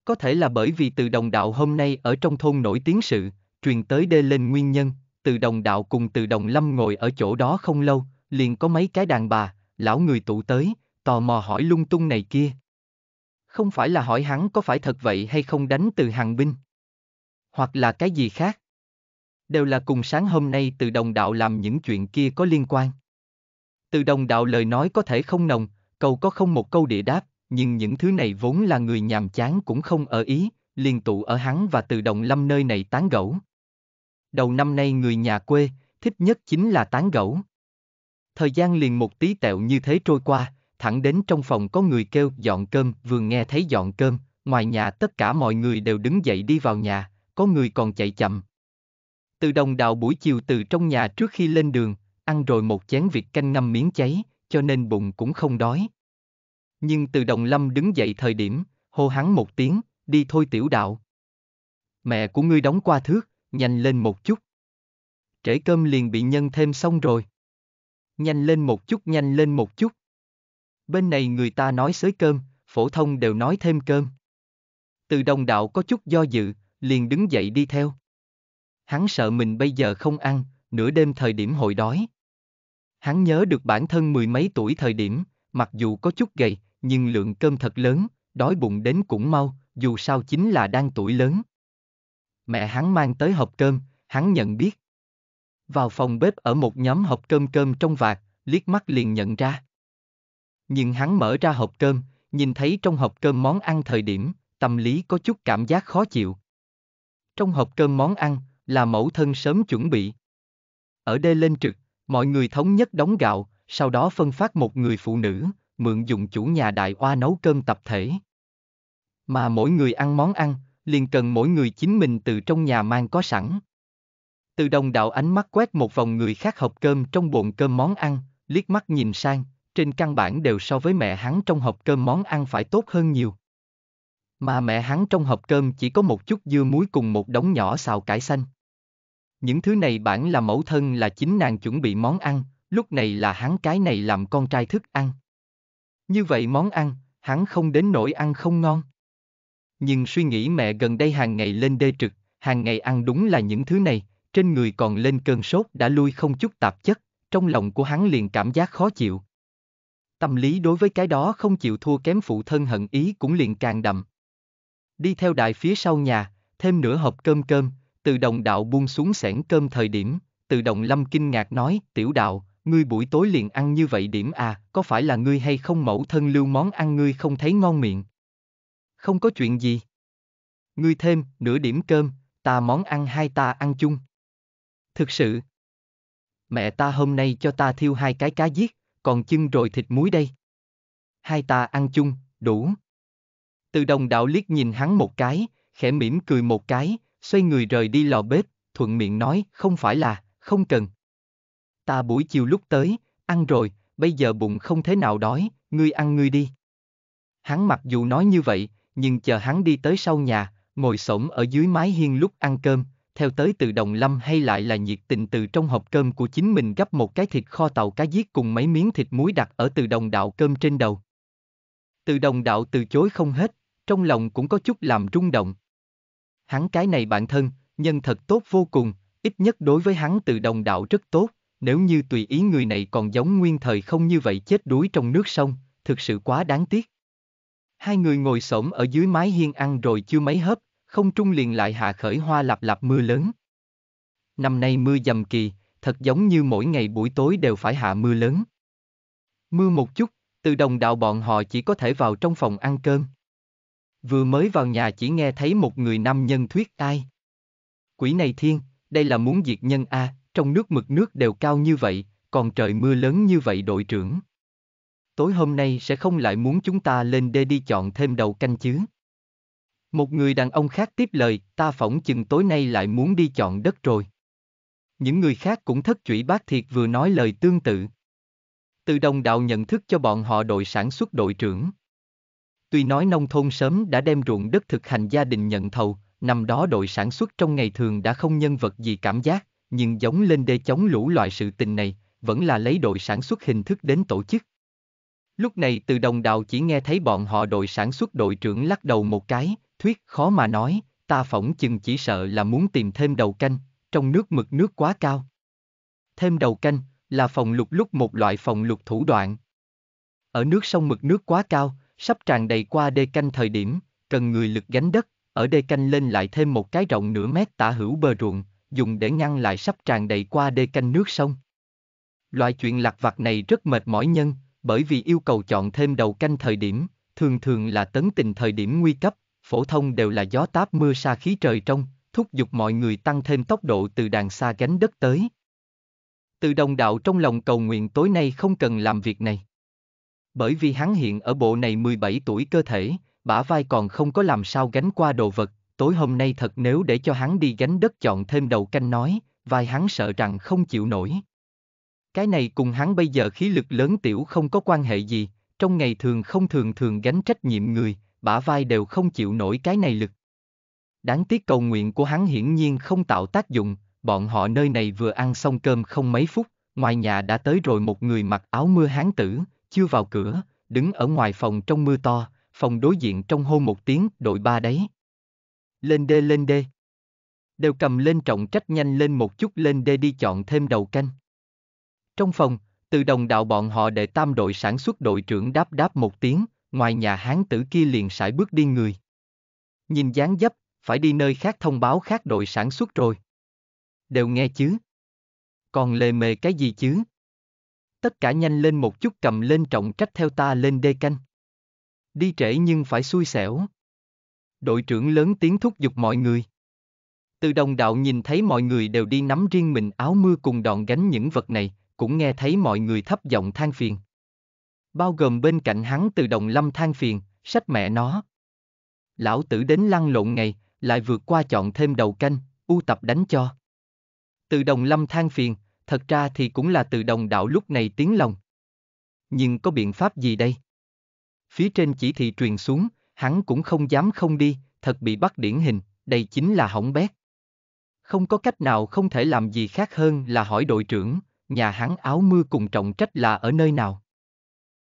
Có thể là bởi vì từ đồng đạo hôm nay ở trong thôn nổi tiếng sự, truyền tới đê lên nguyên nhân, từ đồng đạo cùng từ đồng lâm ngồi ở chỗ đó không lâu, liền có mấy cái đàn bà, lão người tụ tới, tò mò hỏi lung tung này kia. Không phải là hỏi hắn có phải thật vậy hay không đánh từ hàng binh. Hoặc là cái gì khác. Đều là cùng sáng hôm nay từ đồng đạo làm những chuyện kia có liên quan. Từ đồng đạo lời nói có thể không nồng, câu có không một câu địa đáp, nhưng những thứ này vốn là người nhàm chán cũng không ở ý, liền tụ ở hắn và từ đồng lâm nơi này tán gẫu. Đầu năm nay người nhà quê, thích nhất chính là tán gẫu. Thời gian liền một tí tẹo như thế trôi qua, thẳng đến trong phòng có người kêu dọn cơm, vừa nghe thấy dọn cơm, ngoài nhà tất cả mọi người đều đứng dậy đi vào nhà, có người còn chạy chậm. Từ đồng đạo buổi chiều từ trong nhà trước khi lên đường, ăn rồi một chén vịt canh ngâm miếng cháy, cho nên bụng cũng không đói. Nhưng từ đồng lâm đứng dậy thời điểm, hô hắn một tiếng, đi thôi tiểu đạo. Mẹ của ngươi đóng qua thước, nhanh lên một chút. Trễ cơm liền bị nhân thêm xong rồi. Nhanh lên một chút, nhanh lên một chút. Bên này người ta nói xới cơm, phổ thông đều nói thêm cơm. Từ đồng đạo có chút do dự, liền đứng dậy đi theo. Hắn sợ mình bây giờ không ăn, nửa đêm thời điểm hội đói. Hắn nhớ được bản thân mười mấy tuổi thời điểm, mặc dù có chút gầy, nhưng lượng cơm thật lớn, đói bụng đến cũng mau, dù sao chính là đang tuổi lớn. Mẹ hắn mang tới hộp cơm, hắn nhận biết. Vào phòng bếp ở một nhóm hộp cơm cơm trong vạc, liếc mắt liền nhận ra. Nhưng hắn mở ra hộp cơm, nhìn thấy trong hộp cơm món ăn thời điểm, tâm lý có chút cảm giác khó chịu. Trong hộp cơm món ăn, là mẫu thân sớm chuẩn bị, ở đây lên trực, mọi người thống nhất đóng gạo, sau đó phân phát một người phụ nữ, mượn dụng chủ nhà đại oa nấu cơm tập thể. Mà mỗi người ăn món ăn, liền cần mỗi người chính mình từ trong nhà mang có sẵn. Từ đồng đạo ánh mắt quét một vòng người khác hộp cơm trong bồn cơm món ăn, liếc mắt nhìn sang, trên căn bản đều so với mẹ hắn trong hộp cơm món ăn phải tốt hơn nhiều. Mà mẹ hắn trong hộp cơm chỉ có một chút dưa muối cùng một đống nhỏ xào cải xanh. Những thứ này bản là mẫu thân là chính nàng chuẩn bị món ăn, lúc này là hắn cái này làm con trai thức ăn. Như vậy món ăn, hắn không đến nỗi ăn không ngon. Nhưng suy nghĩ mẹ gần đây hàng ngày lên đê trực, hàng ngày ăn đúng là những thứ này, trên người còn lên cơn sốt đã lui không chút tạp chất, trong lòng của hắn liền cảm giác khó chịu. Tâm lý đối với cái đó không chịu thua kém phụ thân hận ý cũng liền càng đậm. Đi theo đại phía sau nhà, thêm nửa hộp cơm cơm, từ đồng đạo buông xuống sẻn cơm thời điểm, từ đồng lâm kinh ngạc nói, tiểu đạo, ngươi buổi tối liền ăn như vậy điểm à, có phải là ngươi hay không mẫu thân lưu món ăn ngươi không thấy ngon miệng? Không có chuyện gì. Ngươi thêm, nửa điểm cơm, ta món ăn hai ta ăn chung. Thực sự, mẹ ta hôm nay cho ta thiêu hai cái cá giết, còn chưng rồi thịt muối đây. Hai ta ăn chung, đủ. Từ đồng đạo liếc nhìn hắn một cái, khẽ mỉm cười một cái, xoay người rời đi lò bếp, thuận miệng nói, không phải là, không cần. Ta buổi chiều lúc tới, ăn rồi, bây giờ bụng không thế nào đói, ngươi ăn ngươi đi. Hắn mặc dù nói như vậy, nhưng chờ hắn đi tới sau nhà, ngồi xổm ở dưới mái hiên lúc ăn cơm, theo tới từ đồng lâm hay lại là nhiệt tình từ trong hộp cơm của chính mình gấp một cái thịt kho tàu cá giết cùng mấy miếng thịt muối đặt ở từ đồng đạo cơm trên đầu. Từ đồng đạo từ chối không hết, trong lòng cũng có chút làm rung động hắn cái này bạn thân, nhân thật tốt vô cùng, ít nhất đối với hắn từ đồng đạo rất tốt, nếu như tùy ý người này còn giống nguyên thời không như vậy chết đuối trong nước sông, thực sự quá đáng tiếc. Hai người ngồi xổm ở dưới mái hiên ăn rồi chưa mấy hớp, không trung liền lại hạ khởi hoa lặp lặp mưa lớn. Năm nay mưa dầm kỳ, thật giống như mỗi ngày buổi tối đều phải hạ mưa lớn. Mưa một chút, từ đồng đạo bọn họ chỉ có thể vào trong phòng ăn cơm. Vừa mới vào nhà chỉ nghe thấy một người nam nhân thuyết ai Quỷ này thiên, đây là muốn diệt nhân A, trong nước mực nước đều cao như vậy, còn trời mưa lớn như vậy đội trưởng. Tối hôm nay sẽ không lại muốn chúng ta lên đê đi chọn thêm đầu canh chứ. Một người đàn ông khác tiếp lời, ta phỏng chừng tối nay lại muốn đi chọn đất rồi. Những người khác cũng thất chủy bác thiệt vừa nói lời tương tự. Từ đồng đạo nhận thức cho bọn họ đội sản xuất đội trưởng. Tuy nói nông thôn sớm đã đem ruộng đất thực hành gia đình nhận thầu, năm đó đội sản xuất trong ngày thường đã không nhân vật gì cảm giác, nhưng giống lên đê chống lũ loại sự tình này, vẫn là lấy đội sản xuất hình thức đến tổ chức. Lúc này từ đồng đào chỉ nghe thấy bọn họ đội sản xuất đội trưởng lắc đầu một cái, thuyết khó mà nói, ta phỏng chừng chỉ sợ là muốn tìm thêm đầu canh, trong nước mực nước quá cao. Thêm đầu canh là phòng lục lúc một loại phòng lục thủ đoạn. Ở nước sông mực nước quá cao, Sắp tràn đầy qua đê canh thời điểm, cần người lực gánh đất, ở đê canh lên lại thêm một cái rộng nửa mét tả hữu bờ ruộng, dùng để ngăn lại sắp tràn đầy qua đê canh nước sông. Loại chuyện lặt vặt này rất mệt mỏi nhân, bởi vì yêu cầu chọn thêm đầu canh thời điểm, thường thường là tấn tình thời điểm nguy cấp, phổ thông đều là gió táp mưa xa khí trời trong, thúc giục mọi người tăng thêm tốc độ từ đàn xa gánh đất tới. Từ đồng đạo trong lòng cầu nguyện tối nay không cần làm việc này bởi vì hắn hiện ở bộ này 17 tuổi cơ thể, bả vai còn không có làm sao gánh qua đồ vật, tối hôm nay thật nếu để cho hắn đi gánh đất chọn thêm đầu canh nói, vai hắn sợ rằng không chịu nổi. Cái này cùng hắn bây giờ khí lực lớn tiểu không có quan hệ gì, trong ngày thường không thường thường gánh trách nhiệm người, bả vai đều không chịu nổi cái này lực. Đáng tiếc cầu nguyện của hắn hiển nhiên không tạo tác dụng, bọn họ nơi này vừa ăn xong cơm không mấy phút, ngoài nhà đã tới rồi một người mặc áo mưa hán tử, chưa vào cửa, đứng ở ngoài phòng trong mưa to, phòng đối diện trong hô một tiếng đội ba đấy. Lên đê lên đê. Đều cầm lên trọng trách nhanh lên một chút lên đê đi chọn thêm đầu canh. Trong phòng, từ đồng đạo bọn họ để tam đội sản xuất đội trưởng đáp đáp một tiếng, ngoài nhà hán tử kia liền sải bước đi người. Nhìn dáng dấp, phải đi nơi khác thông báo khác đội sản xuất rồi. Đều nghe chứ. Còn lề mề cái gì chứ? Tất cả nhanh lên một chút cầm lên trọng trách theo ta lên đê canh. Đi trễ nhưng phải xui xẻo. Đội trưởng lớn tiếng thúc giục mọi người. Từ đồng đạo nhìn thấy mọi người đều đi nắm riêng mình áo mưa cùng đòn gánh những vật này, cũng nghe thấy mọi người thấp giọng than phiền. Bao gồm bên cạnh hắn từ đồng lâm than phiền, sách mẹ nó. Lão tử đến lăn lộn ngày, lại vượt qua chọn thêm đầu canh, u tập đánh cho. Từ đồng lâm than phiền, thật ra thì cũng là từ đồng đạo lúc này tiếng lòng. Nhưng có biện pháp gì đây? Phía trên chỉ thị truyền xuống, hắn cũng không dám không đi, thật bị bắt điển hình, đây chính là hỏng bét. Không có cách nào không thể làm gì khác hơn là hỏi đội trưởng, nhà hắn áo mưa cùng trọng trách là ở nơi nào.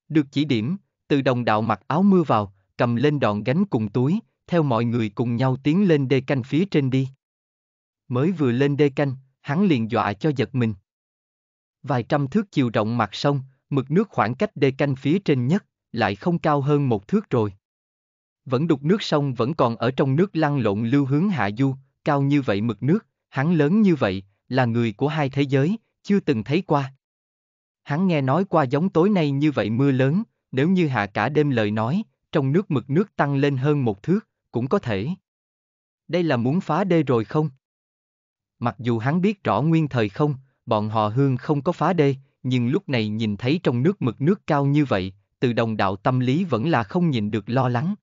Được chỉ điểm, từ đồng đạo mặc áo mưa vào, cầm lên đòn gánh cùng túi, theo mọi người cùng nhau tiến lên đê canh phía trên đi. Mới vừa lên đê canh, hắn liền dọa cho giật mình vài trăm thước chiều rộng mặt sông, mực nước khoảng cách đê canh phía trên nhất, lại không cao hơn một thước rồi. Vẫn đục nước sông vẫn còn ở trong nước lăn lộn lưu hướng hạ du, cao như vậy mực nước, hắn lớn như vậy, là người của hai thế giới, chưa từng thấy qua. Hắn nghe nói qua giống tối nay như vậy mưa lớn, nếu như hạ cả đêm lời nói, trong nước mực nước tăng lên hơn một thước, cũng có thể. Đây là muốn phá đê rồi không? Mặc dù hắn biết rõ nguyên thời không, bọn họ hương không có phá đê, nhưng lúc này nhìn thấy trong nước mực nước cao như vậy, từ đồng đạo tâm lý vẫn là không nhìn được lo lắng.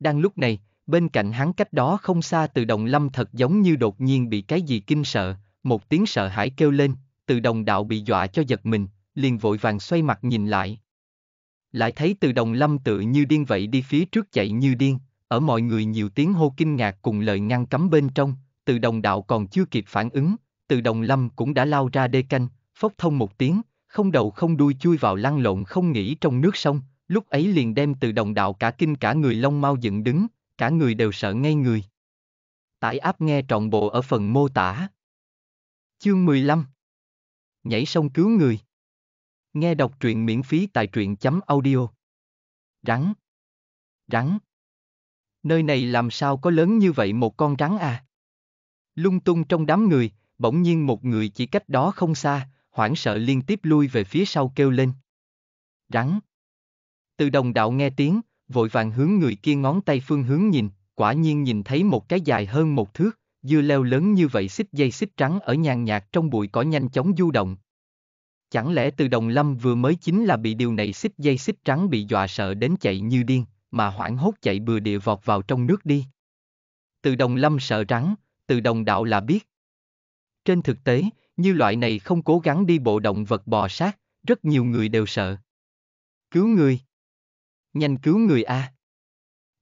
Đang lúc này, bên cạnh hắn cách đó không xa từ đồng lâm thật giống như đột nhiên bị cái gì kinh sợ, một tiếng sợ hãi kêu lên, từ đồng đạo bị dọa cho giật mình, liền vội vàng xoay mặt nhìn lại. Lại thấy từ đồng lâm tự như điên vậy đi phía trước chạy như điên, ở mọi người nhiều tiếng hô kinh ngạc cùng lời ngăn cấm bên trong, từ đồng đạo còn chưa kịp phản ứng, từ đồng lâm cũng đã lao ra đê canh, phốc thông một tiếng, không đầu không đuôi chui vào lăn lộn không nghĩ trong nước sông, lúc ấy liền đem từ đồng đạo cả kinh cả người lông mau dựng đứng, cả người đều sợ ngay người. Tải áp nghe trọn bộ ở phần mô tả. Chương 15 Nhảy sông cứu người Nghe đọc truyện miễn phí tại truyện chấm audio. Rắn Rắn Nơi này làm sao có lớn như vậy một con rắn à? Lung tung trong đám người, bỗng nhiên một người chỉ cách đó không xa, hoảng sợ liên tiếp lui về phía sau kêu lên. Rắn. Từ đồng đạo nghe tiếng, vội vàng hướng người kia ngón tay phương hướng nhìn, quả nhiên nhìn thấy một cái dài hơn một thước, dưa leo lớn như vậy xích dây xích trắng ở nhàn nhạt trong bụi cỏ nhanh chóng du động. Chẳng lẽ từ đồng lâm vừa mới chính là bị điều này xích dây xích trắng bị dọa sợ đến chạy như điên, mà hoảng hốt chạy bừa địa vọt vào trong nước đi. Từ đồng lâm sợ rắn, từ đồng đạo là biết. Trên thực tế, như loại này không cố gắng đi bộ động vật bò sát, rất nhiều người đều sợ. Cứu người! Nhanh cứu người a! À.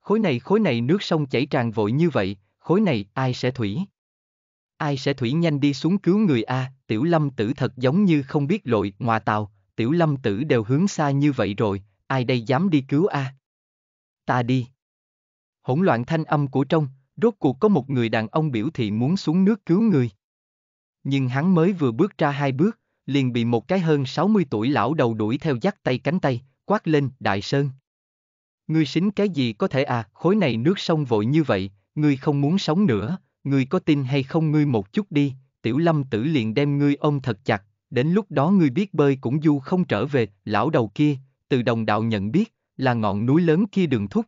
Khối này khối này nước sông chảy tràn vội như vậy, khối này ai sẽ thủy? Ai sẽ thủy nhanh đi xuống cứu người a, à? tiểu lâm tử thật giống như không biết lội, ngoà tàu, tiểu lâm tử đều hướng xa như vậy rồi, ai đây dám đi cứu a? À? Ta đi! Hỗn loạn thanh âm của trong, rốt cuộc có một người đàn ông biểu thị muốn xuống nước cứu người. Nhưng hắn mới vừa bước ra hai bước, liền bị một cái hơn 60 tuổi lão đầu đuổi theo dắt tay cánh tay, quát lên, đại sơn. Ngươi xính cái gì có thể à, khối này nước sông vội như vậy, ngươi không muốn sống nữa, ngươi có tin hay không ngươi một chút đi, tiểu lâm tử liền đem ngươi ôm thật chặt, đến lúc đó ngươi biết bơi cũng du không trở về, lão đầu kia, từ đồng đạo nhận biết, là ngọn núi lớn kia đường thúc.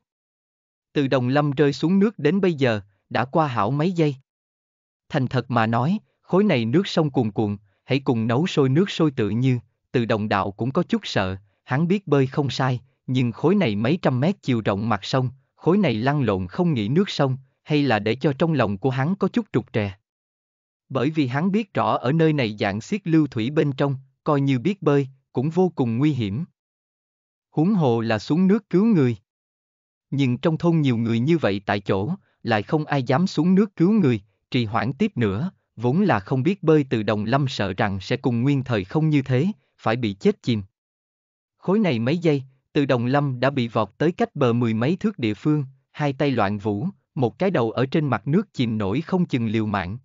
Từ đồng lâm rơi xuống nước đến bây giờ, đã qua hảo mấy giây. Thành thật mà nói, Khối này nước sông cuồn cuộn, hãy cùng nấu sôi nước sôi tự như, từ đồng đạo cũng có chút sợ, hắn biết bơi không sai, nhưng khối này mấy trăm mét chiều rộng mặt sông, khối này lăn lộn không nghĩ nước sông, hay là để cho trong lòng của hắn có chút trục trè. Bởi vì hắn biết rõ ở nơi này dạng xiết lưu thủy bên trong, coi như biết bơi, cũng vô cùng nguy hiểm. Huống hồ là xuống nước cứu người. Nhưng trong thôn nhiều người như vậy tại chỗ, lại không ai dám xuống nước cứu người, trì hoãn tiếp nữa, vốn là không biết bơi từ đồng lâm sợ rằng sẽ cùng nguyên thời không như thế, phải bị chết chìm. Khối này mấy giây, từ đồng lâm đã bị vọt tới cách bờ mười mấy thước địa phương, hai tay loạn vũ, một cái đầu ở trên mặt nước chìm nổi không chừng liều mạng.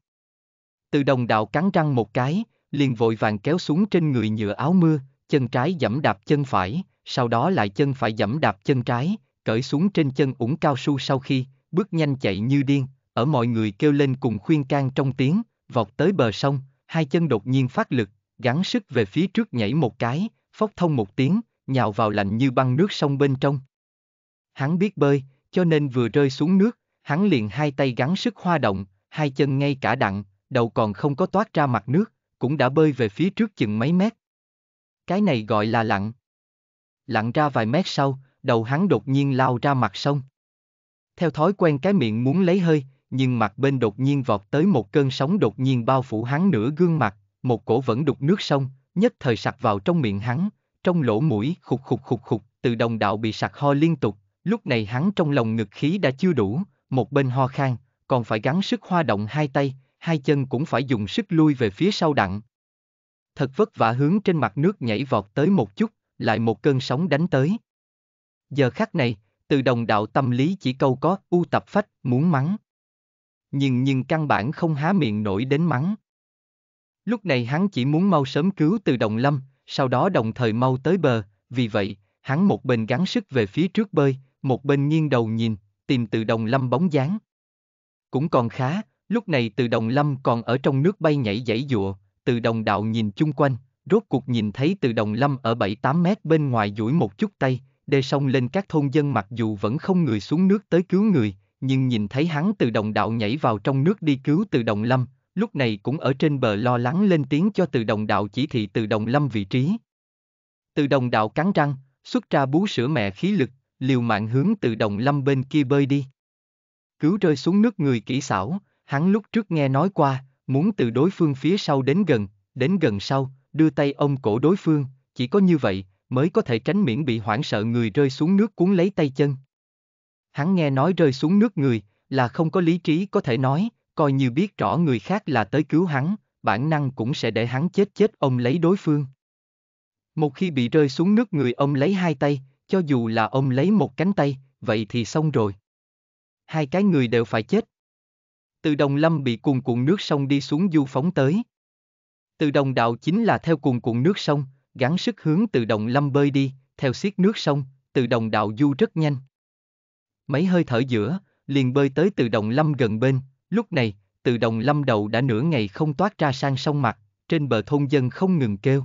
Từ đồng đạo cắn răng một cái, liền vội vàng kéo xuống trên người nhựa áo mưa, chân trái dẫm đạp chân phải, sau đó lại chân phải dẫm đạp chân trái, cởi xuống trên chân ủng cao su sau khi, bước nhanh chạy như điên, ở mọi người kêu lên cùng khuyên can trong tiếng, vọt tới bờ sông, hai chân đột nhiên phát lực, gắng sức về phía trước nhảy một cái, phốc thông một tiếng, nhào vào lạnh như băng nước sông bên trong. Hắn biết bơi, cho nên vừa rơi xuống nước, hắn liền hai tay gắng sức hoa động, hai chân ngay cả đặng, đầu còn không có toát ra mặt nước, cũng đã bơi về phía trước chừng mấy mét. Cái này gọi là lặn. Lặn ra vài mét sau, đầu hắn đột nhiên lao ra mặt sông. Theo thói quen cái miệng muốn lấy hơi, nhưng mặt bên đột nhiên vọt tới một cơn sóng đột nhiên bao phủ hắn nửa gương mặt, một cổ vẫn đục nước sông, nhất thời sặc vào trong miệng hắn, trong lỗ mũi khục khục khục khục, từ đồng đạo bị sặc ho liên tục, lúc này hắn trong lòng ngực khí đã chưa đủ, một bên ho khan, còn phải gắng sức hoa động hai tay, hai chân cũng phải dùng sức lui về phía sau đặng. Thật vất vả hướng trên mặt nước nhảy vọt tới một chút, lại một cơn sóng đánh tới. Giờ khắc này, từ đồng đạo tâm lý chỉ câu có u tập phách, muốn mắng, nhưng nhưng căn bản không há miệng nổi đến mắng. Lúc này hắn chỉ muốn mau sớm cứu từ đồng lâm, sau đó đồng thời mau tới bờ, vì vậy, hắn một bên gắng sức về phía trước bơi, một bên nghiêng đầu nhìn, tìm từ đồng lâm bóng dáng. Cũng còn khá, lúc này từ đồng lâm còn ở trong nước bay nhảy dãy dụa, từ đồng đạo nhìn chung quanh, rốt cuộc nhìn thấy từ đồng lâm ở 7-8 mét bên ngoài duỗi một chút tay, đê sông lên các thôn dân mặc dù vẫn không người xuống nước tới cứu người, nhưng nhìn thấy hắn từ đồng đạo nhảy vào trong nước đi cứu từ đồng lâm, lúc này cũng ở trên bờ lo lắng lên tiếng cho từ đồng đạo chỉ thị từ đồng lâm vị trí. Từ đồng đạo cắn răng, xuất ra bú sữa mẹ khí lực, liều mạng hướng từ đồng lâm bên kia bơi đi. Cứu rơi xuống nước người kỹ xảo, hắn lúc trước nghe nói qua, muốn từ đối phương phía sau đến gần, đến gần sau, đưa tay ôm cổ đối phương, chỉ có như vậy, mới có thể tránh miễn bị hoảng sợ người rơi xuống nước cuốn lấy tay chân hắn nghe nói rơi xuống nước người, là không có lý trí có thể nói, coi như biết rõ người khác là tới cứu hắn, bản năng cũng sẽ để hắn chết chết ông lấy đối phương. Một khi bị rơi xuống nước người ông lấy hai tay, cho dù là ông lấy một cánh tay, vậy thì xong rồi. Hai cái người đều phải chết. Từ đồng lâm bị cuồn cuộn nước sông đi xuống du phóng tới. Từ đồng đạo chính là theo cuồn cuộn nước sông, gắng sức hướng từ đồng lâm bơi đi, theo xiết nước sông, từ đồng đạo du rất nhanh mấy hơi thở giữa, liền bơi tới từ đồng lâm gần bên, lúc này, từ đồng lâm đầu đã nửa ngày không toát ra sang sông mặt, trên bờ thôn dân không ngừng kêu.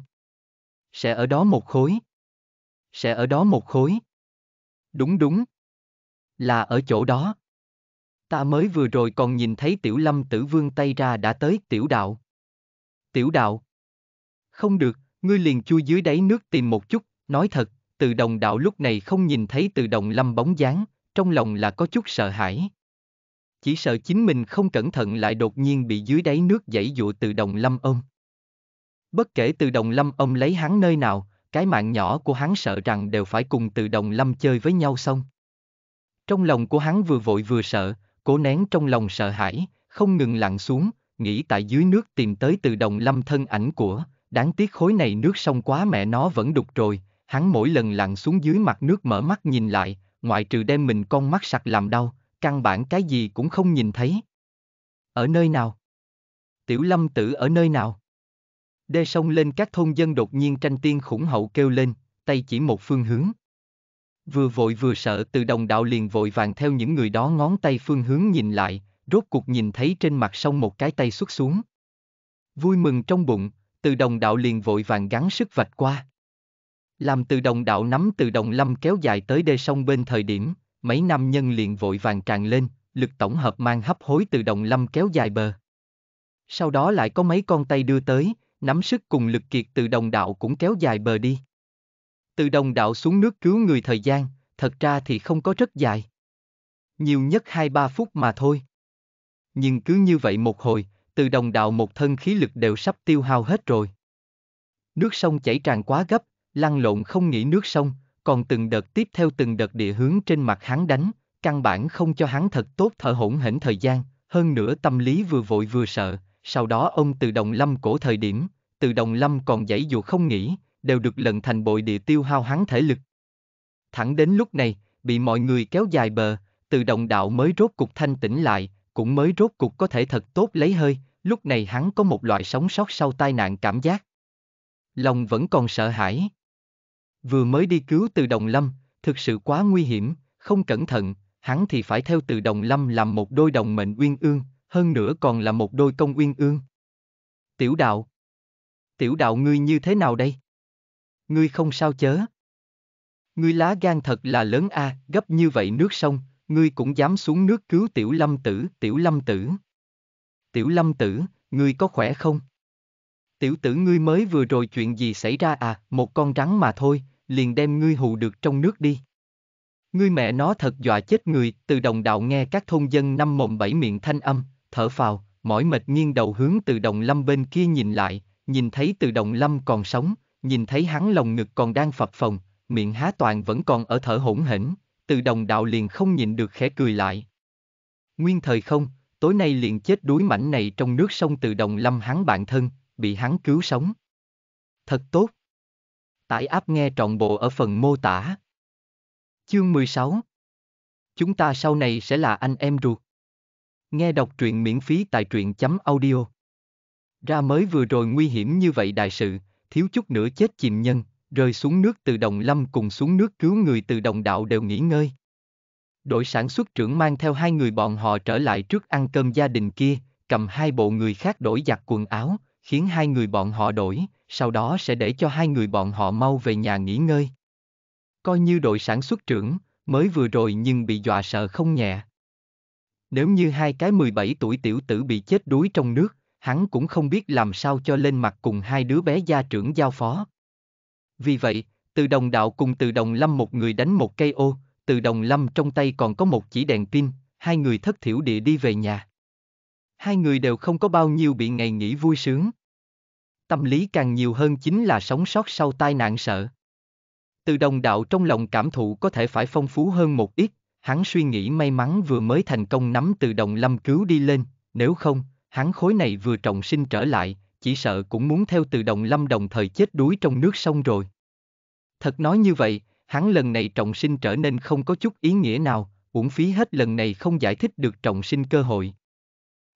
Sẽ ở đó một khối. Sẽ ở đó một khối. Đúng đúng. Là ở chỗ đó. Ta mới vừa rồi còn nhìn thấy tiểu lâm tử vương tay ra đã tới tiểu đạo. Tiểu đạo. Không được, ngươi liền chui dưới đáy nước tìm một chút, nói thật, từ đồng đạo lúc này không nhìn thấy từ đồng lâm bóng dáng, trong lòng là có chút sợ hãi. Chỉ sợ chính mình không cẩn thận lại đột nhiên bị dưới đáy nước dãy dụa từ đồng lâm ông. Bất kể từ đồng lâm ông lấy hắn nơi nào, cái mạng nhỏ của hắn sợ rằng đều phải cùng từ đồng lâm chơi với nhau xong. Trong lòng của hắn vừa vội vừa sợ, cố nén trong lòng sợ hãi, không ngừng lặn xuống, nghĩ tại dưới nước tìm tới từ đồng lâm thân ảnh của, đáng tiếc khối này nước sông quá mẹ nó vẫn đục rồi, hắn mỗi lần lặn xuống dưới mặt nước mở mắt nhìn lại, ngoại trừ đem mình con mắt sặc làm đau, căn bản cái gì cũng không nhìn thấy. Ở nơi nào? Tiểu lâm tử ở nơi nào? Đê sông lên các thôn dân đột nhiên tranh tiên khủng hậu kêu lên, tay chỉ một phương hướng. Vừa vội vừa sợ từ đồng đạo liền vội vàng theo những người đó ngón tay phương hướng nhìn lại, rốt cuộc nhìn thấy trên mặt sông một cái tay xuất xuống. Vui mừng trong bụng, từ đồng đạo liền vội vàng gắn sức vạch qua. Làm từ đồng đạo nắm từ đồng lâm kéo dài tới đê sông bên thời điểm, mấy năm nhân liền vội vàng tràn lên, lực tổng hợp mang hấp hối từ đồng lâm kéo dài bờ. Sau đó lại có mấy con tay đưa tới, nắm sức cùng lực kiệt từ đồng đạo cũng kéo dài bờ đi. Từ đồng đạo xuống nước cứu người thời gian, thật ra thì không có rất dài. Nhiều nhất 2-3 phút mà thôi. Nhưng cứ như vậy một hồi, từ đồng đạo một thân khí lực đều sắp tiêu hao hết rồi. Nước sông chảy tràn quá gấp, lăn lộn không nghỉ nước sông, còn từng đợt tiếp theo từng đợt địa hướng trên mặt hắn đánh, căn bản không cho hắn thật tốt thở hổn hển thời gian, hơn nữa tâm lý vừa vội vừa sợ, sau đó ông từ đồng lâm cổ thời điểm, từ đồng lâm còn dãy dù không nghỉ, đều được lần thành bội địa tiêu hao hắn thể lực. Thẳng đến lúc này, bị mọi người kéo dài bờ, từ đồng đạo mới rốt cục thanh tĩnh lại, cũng mới rốt cục có thể thật tốt lấy hơi, lúc này hắn có một loại sống sót sau tai nạn cảm giác. Lòng vẫn còn sợ hãi. Vừa mới đi cứu từ Đồng Lâm, thực sự quá nguy hiểm, không cẩn thận, hắn thì phải theo từ Đồng Lâm làm một đôi đồng mệnh uyên ương, hơn nữa còn là một đôi công uyên ương. Tiểu đạo Tiểu đạo ngươi như thế nào đây? Ngươi không sao chớ. Ngươi lá gan thật là lớn a, à, gấp như vậy nước sông, ngươi cũng dám xuống nước cứu tiểu lâm tử, tiểu lâm tử. Tiểu lâm tử, ngươi có khỏe không? Tiểu tử ngươi mới vừa rồi chuyện gì xảy ra à, một con rắn mà thôi, liền đem ngươi hù được trong nước đi. Ngươi mẹ nó thật dọa chết người, từ đồng đạo nghe các thôn dân năm mồm bảy miệng thanh âm, thở phào, mỏi mệt nghiêng đầu hướng từ đồng lâm bên kia nhìn lại, nhìn thấy từ đồng lâm còn sống, nhìn thấy hắn lồng ngực còn đang phập phồng, miệng há toàn vẫn còn ở thở hỗn hỉnh, từ đồng đạo liền không nhịn được khẽ cười lại. Nguyên thời không, tối nay liền chết đuối mảnh này trong nước sông từ đồng lâm hắn bạn thân, bị hắn cứu sống. Thật tốt. Tải áp nghe trọn bộ ở phần mô tả. Chương 16 Chúng ta sau này sẽ là anh em ruột. Nghe đọc truyện miễn phí tại truyện.audio chấm Ra mới vừa rồi nguy hiểm như vậy đại sự, thiếu chút nữa chết chìm nhân, rơi xuống nước từ đồng lâm cùng xuống nước cứu người từ đồng đạo đều nghỉ ngơi. Đội sản xuất trưởng mang theo hai người bọn họ trở lại trước ăn cơm gia đình kia, cầm hai bộ người khác đổi giặt quần áo, khiến hai người bọn họ đổi, sau đó sẽ để cho hai người bọn họ mau về nhà nghỉ ngơi. Coi như đội sản xuất trưởng, mới vừa rồi nhưng bị dọa sợ không nhẹ. Nếu như hai cái 17 tuổi tiểu tử bị chết đuối trong nước, hắn cũng không biết làm sao cho lên mặt cùng hai đứa bé gia trưởng giao phó. Vì vậy, từ đồng đạo cùng từ đồng lâm một người đánh một cây ô, từ đồng lâm trong tay còn có một chỉ đèn pin, hai người thất thiểu địa đi về nhà hai người đều không có bao nhiêu bị ngày nghỉ vui sướng. Tâm lý càng nhiều hơn chính là sống sót sau tai nạn sợ. Từ đồng đạo trong lòng cảm thụ có thể phải phong phú hơn một ít, hắn suy nghĩ may mắn vừa mới thành công nắm từ đồng lâm cứu đi lên, nếu không, hắn khối này vừa trọng sinh trở lại, chỉ sợ cũng muốn theo từ đồng lâm đồng thời chết đuối trong nước sông rồi. Thật nói như vậy, hắn lần này trọng sinh trở nên không có chút ý nghĩa nào, uổng phí hết lần này không giải thích được trọng sinh cơ hội.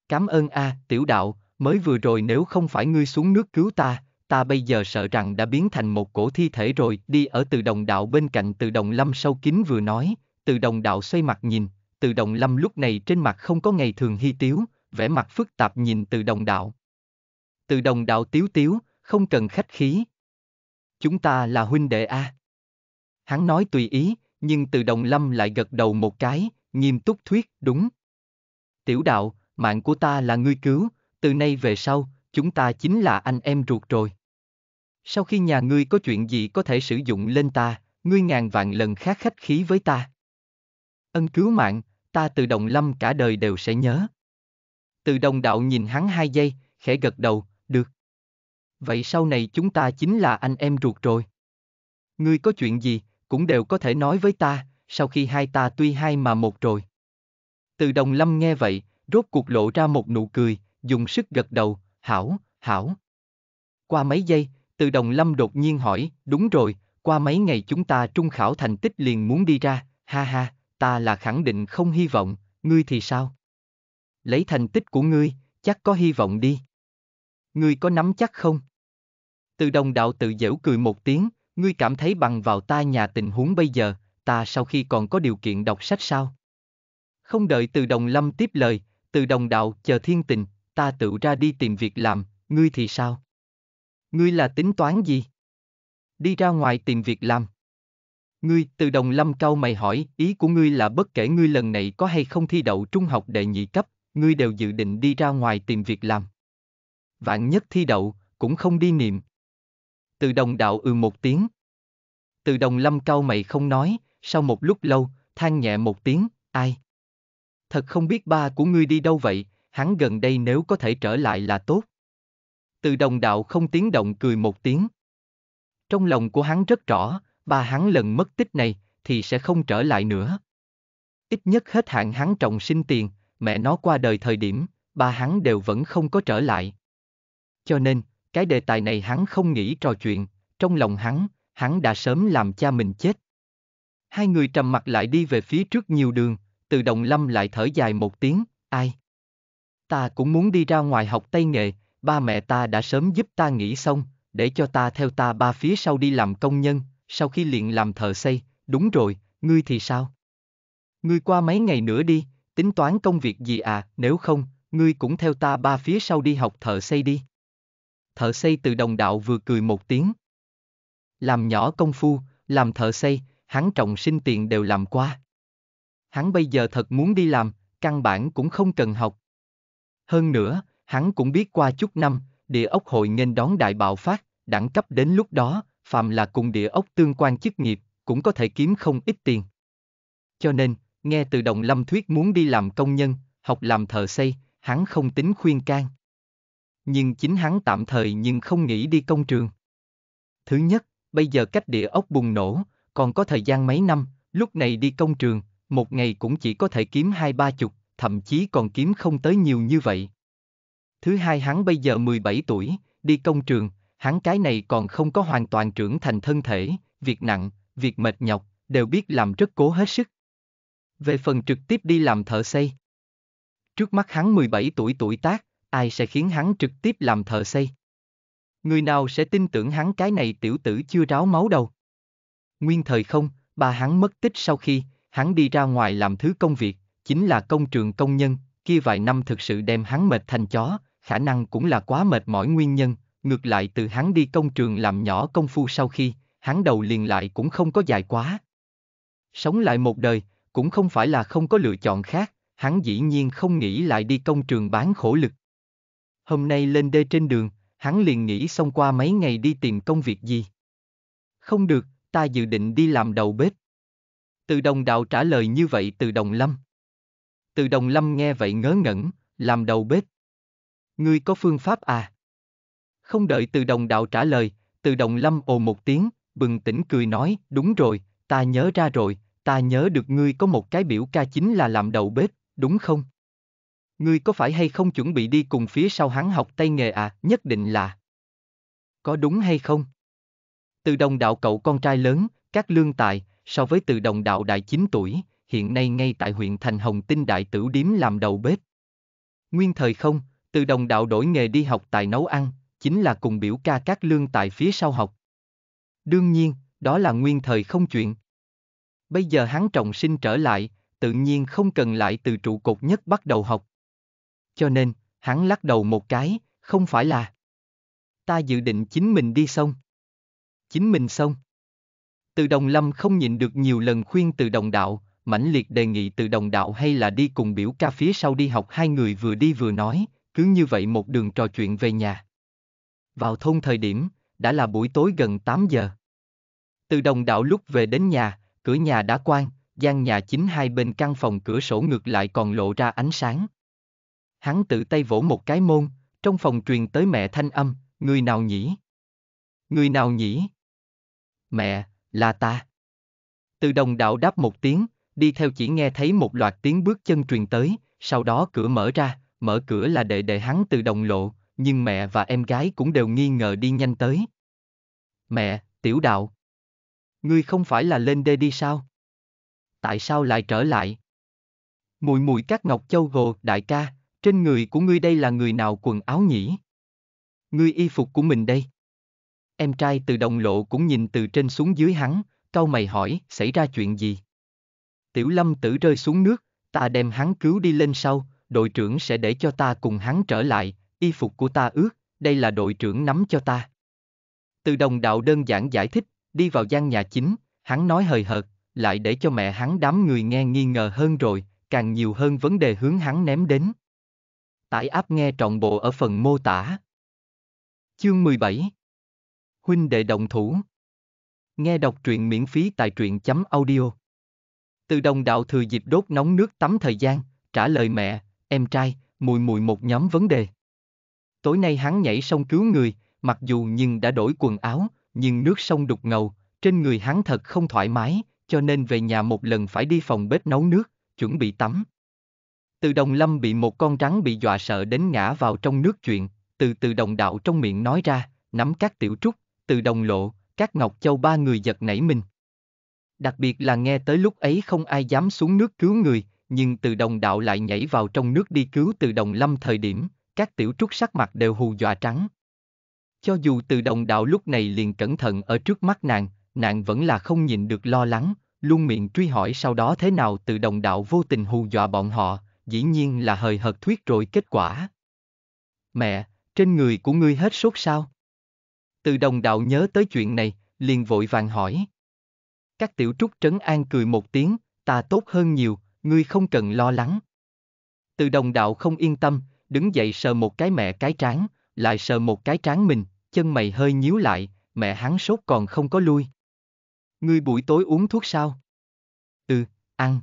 Cảm ơn a, à, tiểu đạo, mới vừa rồi nếu không phải ngươi xuống nước cứu ta, ta bây giờ sợ rằng đã biến thành một cổ thi thể rồi, đi ở từ đồng đạo bên cạnh từ đồng lâm sâu kín vừa nói, từ đồng đạo xoay mặt nhìn, từ đồng lâm lúc này trên mặt không có ngày thường hy tiếu, vẻ mặt phức tạp nhìn từ đồng đạo. Từ đồng đạo tiếu tiếu, không cần khách khí. Chúng ta là huynh đệ A. À. Hắn nói tùy ý, nhưng từ đồng lâm lại gật đầu một cái, nghiêm túc thuyết, đúng. Tiểu đạo, mạng của ta là ngươi cứu, từ nay về sau, chúng ta chính là anh em ruột rồi. Sau khi nhà ngươi có chuyện gì có thể sử dụng lên ta, ngươi ngàn vạn lần khác khách khí với ta. Ân cứu mạng, ta từ đồng lâm cả đời đều sẽ nhớ. Từ đồng đạo nhìn hắn hai giây, khẽ gật đầu, được. Vậy sau này chúng ta chính là anh em ruột rồi. Ngươi có chuyện gì, cũng đều có thể nói với ta, sau khi hai ta tuy hai mà một rồi. Từ đồng lâm nghe vậy, rốt cuộc lộ ra một nụ cười, dùng sức gật đầu, hảo, hảo. Qua mấy giây, từ đồng lâm đột nhiên hỏi, đúng rồi, qua mấy ngày chúng ta trung khảo thành tích liền muốn đi ra, ha ha, ta là khẳng định không hy vọng, ngươi thì sao? Lấy thành tích của ngươi, chắc có hy vọng đi. Ngươi có nắm chắc không? Từ đồng đạo tự dễu cười một tiếng, ngươi cảm thấy bằng vào ta nhà tình huống bây giờ, ta sau khi còn có điều kiện đọc sách sao? Không đợi từ đồng lâm tiếp lời, từ đồng đạo chờ thiên tình, ta tự ra đi tìm việc làm, ngươi thì sao? Ngươi là tính toán gì? Đi ra ngoài tìm việc làm. Ngươi, từ đồng lâm cao mày hỏi, ý của ngươi là bất kể ngươi lần này có hay không thi đậu trung học đệ nhị cấp, ngươi đều dự định đi ra ngoài tìm việc làm. Vạn nhất thi đậu, cũng không đi niệm. Từ đồng đạo ừ một tiếng. Từ đồng lâm cao mày không nói, sau một lúc lâu, than nhẹ một tiếng, ai? thật không biết ba của ngươi đi đâu vậy, hắn gần đây nếu có thể trở lại là tốt. Từ đồng đạo không tiếng động cười một tiếng. Trong lòng của hắn rất rõ, ba hắn lần mất tích này, thì sẽ không trở lại nữa. Ít nhất hết hạn hắn trọng sinh tiền, mẹ nó qua đời thời điểm, ba hắn đều vẫn không có trở lại. Cho nên, cái đề tài này hắn không nghĩ trò chuyện, trong lòng hắn, hắn đã sớm làm cha mình chết. Hai người trầm mặt lại đi về phía trước nhiều đường, từ đồng lâm lại thở dài một tiếng, ai? Ta cũng muốn đi ra ngoài học tay nghề, ba mẹ ta đã sớm giúp ta nghĩ xong, để cho ta theo ta ba phía sau đi làm công nhân, sau khi liền làm thợ xây, đúng rồi, ngươi thì sao? Ngươi qua mấy ngày nữa đi, tính toán công việc gì à, nếu không, ngươi cũng theo ta ba phía sau đi học thợ xây đi. Thợ xây từ đồng đạo vừa cười một tiếng. Làm nhỏ công phu, làm thợ xây, hắn trọng sinh tiền đều làm qua hắn bây giờ thật muốn đi làm, căn bản cũng không cần học. Hơn nữa, hắn cũng biết qua chút năm, địa ốc hội nghênh đón đại bạo phát, đẳng cấp đến lúc đó, phàm là cùng địa ốc tương quan chức nghiệp, cũng có thể kiếm không ít tiền. Cho nên, nghe từ Đồng Lâm Thuyết muốn đi làm công nhân, học làm thợ xây, hắn không tính khuyên can. Nhưng chính hắn tạm thời nhưng không nghĩ đi công trường. Thứ nhất, bây giờ cách địa ốc bùng nổ, còn có thời gian mấy năm, lúc này đi công trường, một ngày cũng chỉ có thể kiếm hai ba chục, thậm chí còn kiếm không tới nhiều như vậy. Thứ hai hắn bây giờ 17 tuổi, đi công trường, hắn cái này còn không có hoàn toàn trưởng thành thân thể, việc nặng, việc mệt nhọc, đều biết làm rất cố hết sức. Về phần trực tiếp đi làm thợ xây. Trước mắt hắn 17 tuổi tuổi tác, ai sẽ khiến hắn trực tiếp làm thợ xây? Người nào sẽ tin tưởng hắn cái này tiểu tử chưa ráo máu đâu? Nguyên thời không, bà hắn mất tích sau khi, hắn đi ra ngoài làm thứ công việc, chính là công trường công nhân, kia vài năm thực sự đem hắn mệt thành chó, khả năng cũng là quá mệt mỏi nguyên nhân, ngược lại từ hắn đi công trường làm nhỏ công phu sau khi, hắn đầu liền lại cũng không có dài quá. Sống lại một đời, cũng không phải là không có lựa chọn khác, hắn dĩ nhiên không nghĩ lại đi công trường bán khổ lực. Hôm nay lên đê trên đường, hắn liền nghĩ xong qua mấy ngày đi tìm công việc gì. Không được, ta dự định đi làm đầu bếp. Từ đồng đạo trả lời như vậy từ đồng lâm. Từ đồng lâm nghe vậy ngớ ngẩn, làm đầu bếp. Ngươi có phương pháp à? Không đợi từ đồng đạo trả lời, từ đồng lâm ồ một tiếng, bừng tỉnh cười nói, đúng rồi, ta nhớ ra rồi, ta nhớ được ngươi có một cái biểu ca chính là làm đầu bếp, đúng không? Ngươi có phải hay không chuẩn bị đi cùng phía sau hắn học tay nghề à, nhất định là. Có đúng hay không? Từ đồng đạo cậu con trai lớn, các lương tài, so với từ đồng đạo đại 9 tuổi, hiện nay ngay tại huyện Thành Hồng Tinh Đại Tử Điếm làm đầu bếp. Nguyên thời không, từ đồng đạo đổi nghề đi học tại nấu ăn, chính là cùng biểu ca các lương tại phía sau học. Đương nhiên, đó là nguyên thời không chuyện. Bây giờ hắn trọng sinh trở lại, tự nhiên không cần lại từ trụ cột nhất bắt đầu học. Cho nên, hắn lắc đầu một cái, không phải là Ta dự định chính mình đi xong. Chính mình xong. Từ đồng lâm không nhịn được nhiều lần khuyên từ đồng đạo, mãnh liệt đề nghị từ đồng đạo hay là đi cùng biểu ca phía sau đi học hai người vừa đi vừa nói, cứ như vậy một đường trò chuyện về nhà. Vào thôn thời điểm, đã là buổi tối gần 8 giờ. Từ đồng đạo lúc về đến nhà, cửa nhà đã quan, gian nhà chính hai bên căn phòng cửa sổ ngược lại còn lộ ra ánh sáng. Hắn tự tay vỗ một cái môn, trong phòng truyền tới mẹ thanh âm, người nào nhỉ? Người nào nhỉ? Mẹ, là ta. Từ đồng đạo đáp một tiếng, đi theo chỉ nghe thấy một loạt tiếng bước chân truyền tới, sau đó cửa mở ra, mở cửa là đệ đệ hắn từ đồng lộ, nhưng mẹ và em gái cũng đều nghi ngờ đi nhanh tới. Mẹ, tiểu đạo. Ngươi không phải là lên đê đi sao? Tại sao lại trở lại? Mùi mùi các ngọc châu gồ, đại ca, trên người của ngươi đây là người nào quần áo nhỉ? Ngươi y phục của mình đây em trai từ đồng lộ cũng nhìn từ trên xuống dưới hắn, câu mày hỏi, xảy ra chuyện gì? Tiểu lâm tử rơi xuống nước, ta đem hắn cứu đi lên sau, đội trưởng sẽ để cho ta cùng hắn trở lại, y phục của ta ướt, đây là đội trưởng nắm cho ta. Từ đồng đạo đơn giản giải thích, đi vào gian nhà chính, hắn nói hời hợt, lại để cho mẹ hắn đám người nghe nghi ngờ hơn rồi, càng nhiều hơn vấn đề hướng hắn ném đến. Tải áp nghe trọn bộ ở phần mô tả. Chương 17 Huynh đệ động thủ. Nghe đọc truyện miễn phí tại truyện chấm audio. Từ đồng đạo thừa dịp đốt nóng nước tắm thời gian, trả lời mẹ, em trai, mùi mùi một nhóm vấn đề. Tối nay hắn nhảy sông cứu người, mặc dù nhưng đã đổi quần áo, nhưng nước sông đục ngầu, trên người hắn thật không thoải mái, cho nên về nhà một lần phải đi phòng bếp nấu nước, chuẩn bị tắm. Từ đồng lâm bị một con rắn bị dọa sợ đến ngã vào trong nước chuyện, từ từ đồng đạo trong miệng nói ra, nắm các tiểu trúc, từ đồng lộ, các ngọc châu ba người giật nảy mình. Đặc biệt là nghe tới lúc ấy không ai dám xuống nước cứu người, nhưng từ đồng đạo lại nhảy vào trong nước đi cứu từ đồng lâm thời điểm, các tiểu trúc sắc mặt đều hù dọa trắng. Cho dù từ đồng đạo lúc này liền cẩn thận ở trước mắt nàng, nàng vẫn là không nhìn được lo lắng, luôn miệng truy hỏi sau đó thế nào từ đồng đạo vô tình hù dọa bọn họ, dĩ nhiên là hời hợt thuyết rồi kết quả. Mẹ, trên người của ngươi hết sốt sao? Từ đồng đạo nhớ tới chuyện này, liền vội vàng hỏi. Các tiểu trúc trấn an cười một tiếng, ta tốt hơn nhiều, ngươi không cần lo lắng. Từ đồng đạo không yên tâm, đứng dậy sờ một cái mẹ cái trán, lại sờ một cái trán mình, chân mày hơi nhíu lại, mẹ hắn sốt còn không có lui. Ngươi buổi tối uống thuốc sao? Ừ, ăn.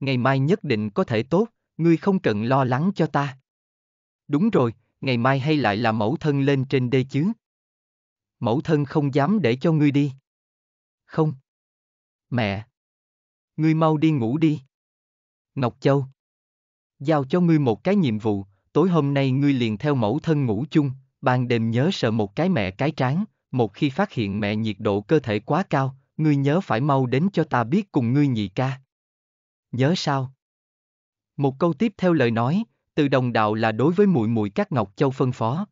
Ngày mai nhất định có thể tốt, ngươi không cần lo lắng cho ta. Đúng rồi, ngày mai hay lại là mẫu thân lên trên đê chứ? mẫu thân không dám để cho ngươi đi. Không. Mẹ. Ngươi mau đi ngủ đi. Ngọc Châu. Giao cho ngươi một cái nhiệm vụ, tối hôm nay ngươi liền theo mẫu thân ngủ chung, ban đêm nhớ sợ một cái mẹ cái tráng, một khi phát hiện mẹ nhiệt độ cơ thể quá cao, ngươi nhớ phải mau đến cho ta biết cùng ngươi nhị ca. Nhớ sao? Một câu tiếp theo lời nói, từ đồng đạo là đối với muội muội các Ngọc Châu phân phó.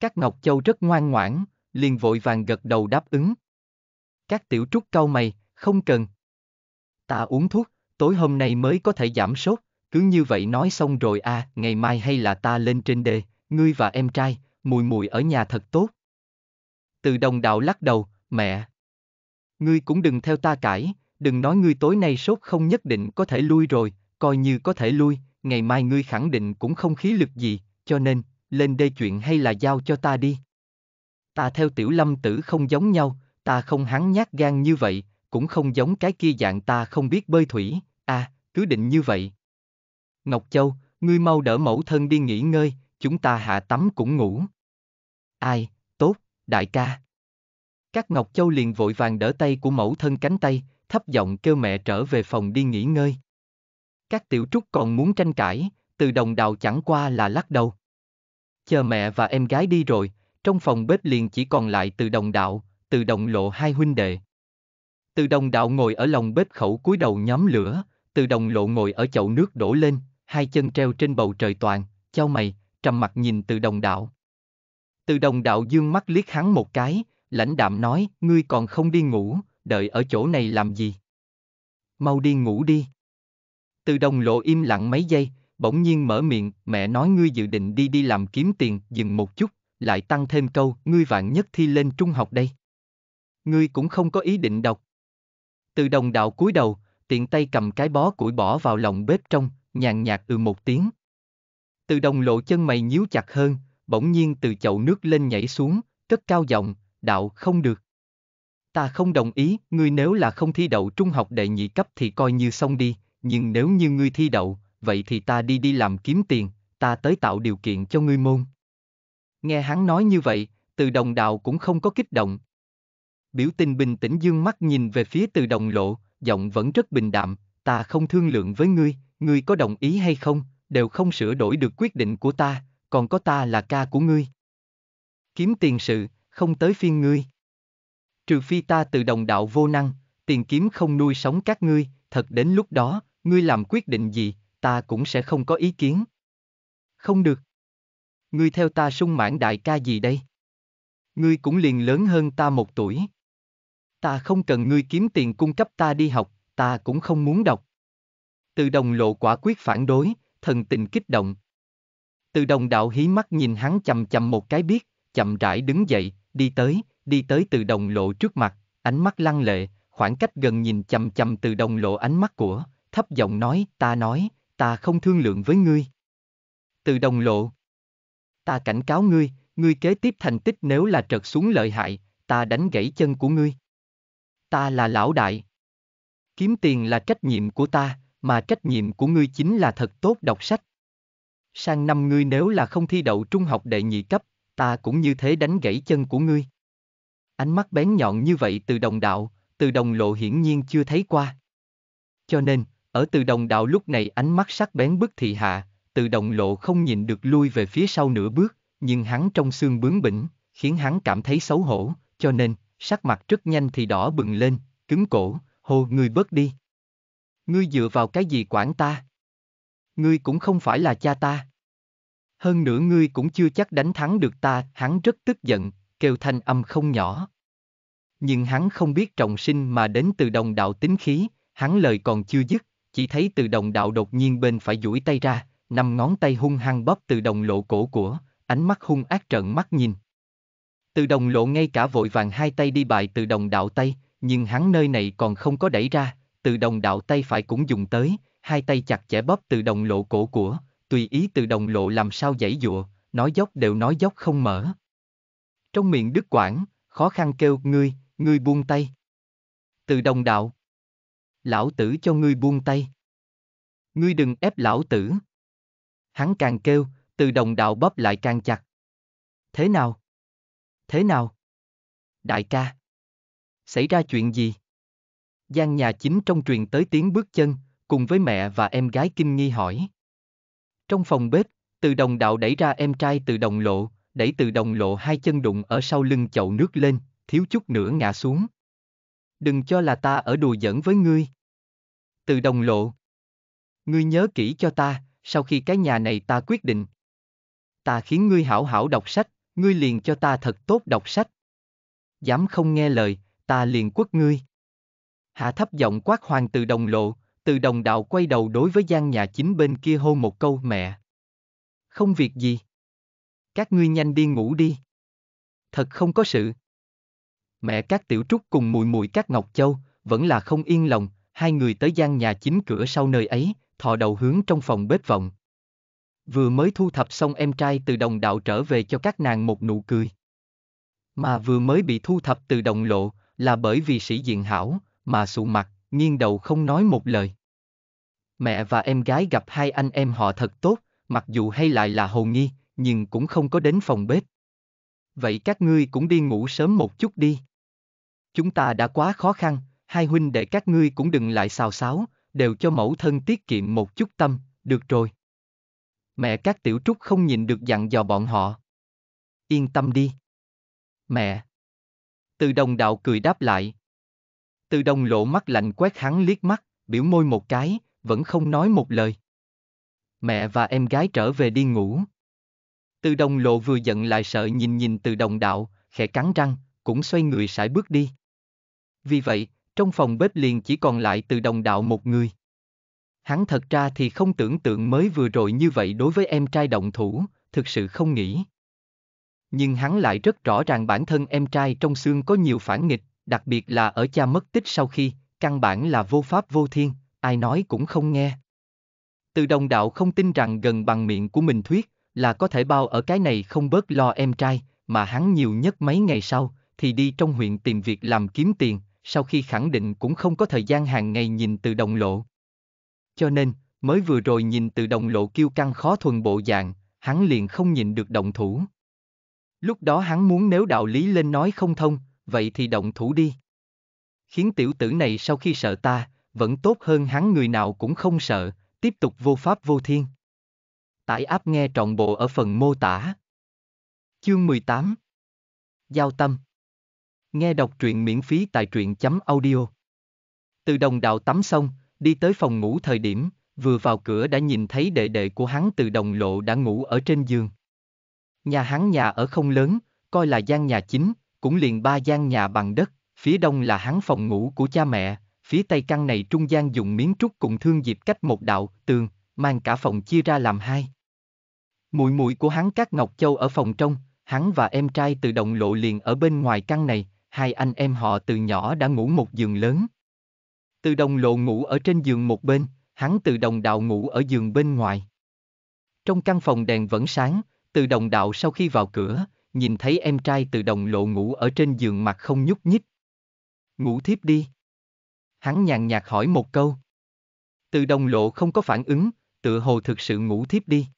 Các Ngọc Châu rất ngoan ngoãn, liền vội vàng gật đầu đáp ứng. Các tiểu trúc cau mày, không cần. Ta uống thuốc, tối hôm nay mới có thể giảm sốt, cứ như vậy nói xong rồi à, ngày mai hay là ta lên trên đề, ngươi và em trai, mùi mùi ở nhà thật tốt. Từ đồng đạo lắc đầu, mẹ. Ngươi cũng đừng theo ta cãi, đừng nói ngươi tối nay sốt không nhất định có thể lui rồi, coi như có thể lui, ngày mai ngươi khẳng định cũng không khí lực gì, cho nên, lên đây chuyện hay là giao cho ta đi ta theo tiểu lâm tử không giống nhau, ta không hắn nhát gan như vậy, cũng không giống cái kia dạng ta không biết bơi thủy, à, cứ định như vậy. Ngọc Châu, ngươi mau đỡ mẫu thân đi nghỉ ngơi, chúng ta hạ tắm cũng ngủ. Ai, tốt, đại ca. Các Ngọc Châu liền vội vàng đỡ tay của mẫu thân cánh tay, thấp giọng kêu mẹ trở về phòng đi nghỉ ngơi. Các tiểu trúc còn muốn tranh cãi, từ đồng đào chẳng qua là lắc đầu. Chờ mẹ và em gái đi rồi, trong phòng bếp liền chỉ còn lại từ đồng đạo, từ đồng lộ hai huynh đệ. Từ đồng đạo ngồi ở lòng bếp khẩu cúi đầu nhóm lửa, từ đồng lộ ngồi ở chậu nước đổ lên, hai chân treo trên bầu trời toàn, trao mày, trầm mặt nhìn từ đồng đạo. Từ đồng đạo dương mắt liếc hắn một cái, lãnh đạm nói, ngươi còn không đi ngủ, đợi ở chỗ này làm gì? Mau đi ngủ đi. Từ đồng lộ im lặng mấy giây, bỗng nhiên mở miệng, mẹ nói ngươi dự định đi đi làm kiếm tiền, dừng một chút, lại tăng thêm câu, ngươi vạn nhất thi lên trung học đây. Ngươi cũng không có ý định đọc. Từ đồng đạo cúi đầu, tiện tay cầm cái bó củi bỏ vào lòng bếp trong, nhàn nhạt ừ một tiếng. Từ đồng lộ chân mày nhíu chặt hơn, bỗng nhiên từ chậu nước lên nhảy xuống, cất cao giọng, đạo không được. Ta không đồng ý, ngươi nếu là không thi đậu trung học đệ nhị cấp thì coi như xong đi, nhưng nếu như ngươi thi đậu, vậy thì ta đi đi làm kiếm tiền, ta tới tạo điều kiện cho ngươi môn. Nghe hắn nói như vậy, từ đồng đạo cũng không có kích động. Biểu tình bình tĩnh dương mắt nhìn về phía từ đồng lộ, giọng vẫn rất bình đạm, ta không thương lượng với ngươi, ngươi có đồng ý hay không, đều không sửa đổi được quyết định của ta, còn có ta là ca của ngươi. Kiếm tiền sự, không tới phiên ngươi. Trừ phi ta từ đồng đạo vô năng, tiền kiếm không nuôi sống các ngươi, thật đến lúc đó, ngươi làm quyết định gì, ta cũng sẽ không có ý kiến. Không được. Ngươi theo ta sung mãn đại ca gì đây? Ngươi cũng liền lớn hơn ta một tuổi. Ta không cần ngươi kiếm tiền cung cấp ta đi học, ta cũng không muốn đọc. Từ đồng lộ quả quyết phản đối, thần tình kích động. Từ đồng đạo hí mắt nhìn hắn chầm chầm một cái biết, chậm rãi đứng dậy, đi tới, đi tới từ đồng lộ trước mặt, ánh mắt lăng lệ, khoảng cách gần nhìn chầm chầm từ đồng lộ ánh mắt của, thấp giọng nói, ta nói, ta không thương lượng với ngươi. Từ đồng lộ, ta cảnh cáo ngươi, ngươi kế tiếp thành tích nếu là trật xuống lợi hại, ta đánh gãy chân của ngươi. Ta là lão đại. Kiếm tiền là trách nhiệm của ta, mà trách nhiệm của ngươi chính là thật tốt đọc sách. Sang năm ngươi nếu là không thi đậu trung học đệ nhị cấp, ta cũng như thế đánh gãy chân của ngươi. Ánh mắt bén nhọn như vậy từ đồng đạo, từ đồng lộ hiển nhiên chưa thấy qua. Cho nên, ở từ đồng đạo lúc này ánh mắt sắc bén bức thị hạ, từ đồng lộ không nhìn được lui về phía sau nửa bước, nhưng hắn trong xương bướng bỉnh, khiến hắn cảm thấy xấu hổ, cho nên, sắc mặt rất nhanh thì đỏ bừng lên, cứng cổ, hô ngươi bớt đi. Ngươi dựa vào cái gì quản ta? Ngươi cũng không phải là cha ta. Hơn nữa ngươi cũng chưa chắc đánh thắng được ta, hắn rất tức giận, kêu thanh âm không nhỏ. Nhưng hắn không biết trọng sinh mà đến từ đồng đạo tính khí, hắn lời còn chưa dứt, chỉ thấy từ đồng đạo đột nhiên bên phải duỗi tay ra, năm ngón tay hung hăng bóp từ đồng lộ cổ của, ánh mắt hung ác trợn mắt nhìn. Từ đồng lộ ngay cả vội vàng hai tay đi bài từ đồng đạo tay, nhưng hắn nơi này còn không có đẩy ra, từ đồng đạo tay phải cũng dùng tới, hai tay chặt chẽ bóp từ đồng lộ cổ của, tùy ý từ đồng lộ làm sao giải dụa, nói dốc đều nói dốc không mở. Trong miệng đứt quảng, khó khăn kêu ngươi, ngươi buông tay. Từ đồng đạo. Lão tử cho ngươi buông tay. Ngươi đừng ép lão tử. Hắn càng kêu, từ đồng đạo bóp lại càng chặt. Thế nào? Thế nào? Đại ca. Xảy ra chuyện gì? Giang nhà chính trong truyền tới tiếng bước chân, cùng với mẹ và em gái kinh nghi hỏi. Trong phòng bếp, từ đồng đạo đẩy ra em trai từ đồng lộ, đẩy từ đồng lộ hai chân đụng ở sau lưng chậu nước lên, thiếu chút nữa ngã xuống. Đừng cho là ta ở đùa giỡn với ngươi. Từ đồng lộ. Ngươi nhớ kỹ cho ta, sau khi cái nhà này ta quyết định. Ta khiến ngươi hảo hảo đọc sách, ngươi liền cho ta thật tốt đọc sách. Dám không nghe lời, ta liền quất ngươi. Hạ thấp giọng quát hoàng từ đồng lộ, từ đồng đạo quay đầu đối với gian nhà chính bên kia hô một câu mẹ. Không việc gì. Các ngươi nhanh đi ngủ đi. Thật không có sự. Mẹ các tiểu trúc cùng mùi mùi các ngọc châu, vẫn là không yên lòng, hai người tới gian nhà chính cửa sau nơi ấy, thò đầu hướng trong phòng bếp vọng. Vừa mới thu thập xong em trai từ đồng đạo trở về cho các nàng một nụ cười. Mà vừa mới bị thu thập từ đồng lộ, là bởi vì sĩ diện hảo, mà sụ mặt, nghiêng đầu không nói một lời. Mẹ và em gái gặp hai anh em họ thật tốt, mặc dù hay lại là hồ nghi, nhưng cũng không có đến phòng bếp. Vậy các ngươi cũng đi ngủ sớm một chút đi. Chúng ta đã quá khó khăn, hai huynh đệ các ngươi cũng đừng lại xào xáo, đều cho mẫu thân tiết kiệm một chút tâm, được rồi. Mẹ các tiểu trúc không nhìn được dặn dò bọn họ. Yên tâm đi. Mẹ. Từ đồng đạo cười đáp lại. Từ đồng lộ mắt lạnh quét hắn liếc mắt, biểu môi một cái, vẫn không nói một lời. Mẹ và em gái trở về đi ngủ. Từ đồng lộ vừa giận lại sợ nhìn nhìn từ đồng đạo, khẽ cắn răng, cũng xoay người sải bước đi. Vì vậy, trong phòng bếp liền chỉ còn lại từ đồng đạo một người. Hắn thật ra thì không tưởng tượng mới vừa rồi như vậy đối với em trai động thủ, thực sự không nghĩ. Nhưng hắn lại rất rõ ràng bản thân em trai trong xương có nhiều phản nghịch, đặc biệt là ở cha mất tích sau khi, căn bản là vô pháp vô thiên, ai nói cũng không nghe. Từ đồng đạo không tin rằng gần bằng miệng của mình thuyết là có thể bao ở cái này không bớt lo em trai, mà hắn nhiều nhất mấy ngày sau, thì đi trong huyện tìm việc làm kiếm tiền, sau khi khẳng định cũng không có thời gian hàng ngày nhìn từ đồng lộ. Cho nên, mới vừa rồi nhìn từ đồng lộ kêu căng khó thuần bộ dạng, hắn liền không nhìn được động thủ. Lúc đó hắn muốn nếu đạo lý lên nói không thông, vậy thì động thủ đi. Khiến tiểu tử này sau khi sợ ta, vẫn tốt hơn hắn người nào cũng không sợ, tiếp tục vô pháp vô thiên. Tải áp nghe trọn bộ ở phần mô tả. Chương 18 Giao tâm Nghe đọc truyện miễn phí tại truyện chấm audio. Từ đồng đạo tắm xong, đi tới phòng ngủ thời điểm, vừa vào cửa đã nhìn thấy đệ đệ của hắn từ đồng lộ đã ngủ ở trên giường. Nhà hắn nhà ở không lớn, coi là gian nhà chính, cũng liền ba gian nhà bằng đất, phía đông là hắn phòng ngủ của cha mẹ, phía tây căn này trung gian dùng miếng trúc cùng thương dịp cách một đạo, tường, mang cả phòng chia ra làm hai. Mùi mùi của hắn các Ngọc Châu ở phòng trong, hắn và em trai từ đồng lộ liền ở bên ngoài căn này, hai anh em họ từ nhỏ đã ngủ một giường lớn. Từ đồng lộ ngủ ở trên giường một bên, hắn từ đồng đạo ngủ ở giường bên ngoài. Trong căn phòng đèn vẫn sáng, từ đồng đạo sau khi vào cửa, nhìn thấy em trai từ đồng lộ ngủ ở trên giường mặt không nhúc nhích. Ngủ thiếp đi. Hắn nhàn nhạt hỏi một câu. Từ đồng lộ không có phản ứng, tự hồ thực sự ngủ thiếp đi.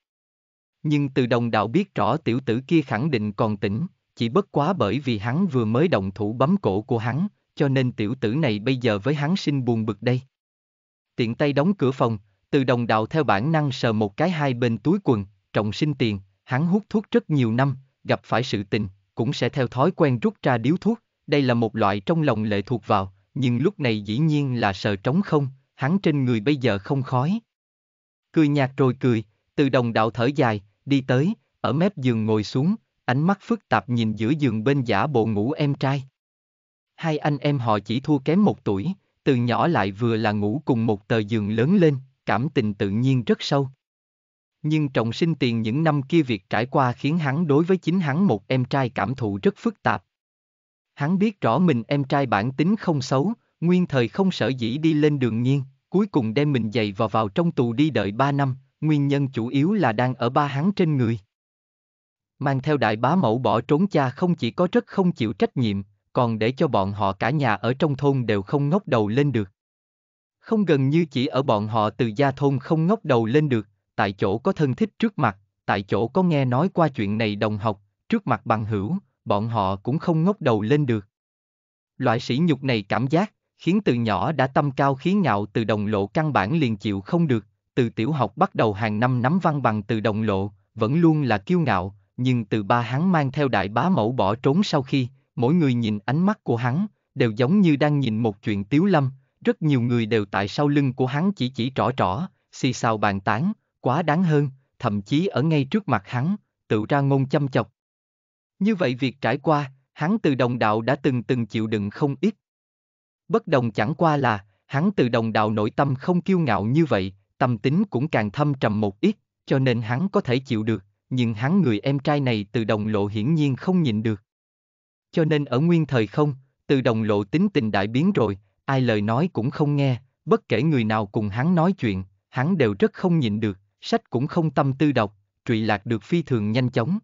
Nhưng từ đồng đạo biết rõ tiểu tử kia khẳng định còn tỉnh, chỉ bất quá bởi vì hắn vừa mới động thủ bấm cổ của hắn, cho nên tiểu tử này bây giờ với hắn sinh buồn bực đây. Tiện tay đóng cửa phòng, từ đồng đạo theo bản năng sờ một cái hai bên túi quần, trọng sinh tiền, hắn hút thuốc rất nhiều năm, gặp phải sự tình, cũng sẽ theo thói quen rút ra điếu thuốc, đây là một loại trong lòng lệ thuộc vào, nhưng lúc này dĩ nhiên là sờ trống không, hắn trên người bây giờ không khói. Cười nhạt rồi cười, từ đồng đạo thở dài, đi tới, ở mép giường ngồi xuống, ánh mắt phức tạp nhìn giữa giường bên giả bộ ngủ em trai. Hai anh em họ chỉ thua kém một tuổi, từ nhỏ lại vừa là ngủ cùng một tờ giường lớn lên, cảm tình tự nhiên rất sâu. Nhưng trọng sinh tiền những năm kia việc trải qua khiến hắn đối với chính hắn một em trai cảm thụ rất phức tạp. Hắn biết rõ mình em trai bản tính không xấu, nguyên thời không sợ dĩ đi lên đường nhiên, cuối cùng đem mình giày vào vào trong tù đi đợi ba năm, nguyên nhân chủ yếu là đang ở ba hắn trên người mang theo đại bá mẫu bỏ trốn cha không chỉ có rất không chịu trách nhiệm, còn để cho bọn họ cả nhà ở trong thôn đều không ngóc đầu lên được. Không gần như chỉ ở bọn họ từ gia thôn không ngóc đầu lên được, tại chỗ có thân thích trước mặt, tại chỗ có nghe nói qua chuyện này đồng học, trước mặt bằng hữu, bọn họ cũng không ngóc đầu lên được. Loại sỉ nhục này cảm giác, khiến từ nhỏ đã tâm cao khí ngạo từ đồng lộ căn bản liền chịu không được, từ tiểu học bắt đầu hàng năm nắm văn bằng từ đồng lộ, vẫn luôn là kiêu ngạo, nhưng từ ba hắn mang theo đại bá mẫu bỏ trốn sau khi, mỗi người nhìn ánh mắt của hắn, đều giống như đang nhìn một chuyện tiếu lâm, rất nhiều người đều tại sau lưng của hắn chỉ chỉ trỏ trỏ, xì xào bàn tán, quá đáng hơn, thậm chí ở ngay trước mặt hắn, tự ra ngôn chăm chọc. Như vậy việc trải qua, hắn từ đồng đạo đã từng từng chịu đựng không ít. Bất đồng chẳng qua là, hắn từ đồng đạo nội tâm không kiêu ngạo như vậy, tâm tính cũng càng thâm trầm một ít, cho nên hắn có thể chịu được, nhưng hắn người em trai này từ đồng lộ hiển nhiên không nhịn được. Cho nên ở nguyên thời không, từ đồng lộ tính tình đại biến rồi, ai lời nói cũng không nghe, bất kể người nào cùng hắn nói chuyện, hắn đều rất không nhịn được, sách cũng không tâm tư đọc, trụy lạc được phi thường nhanh chóng.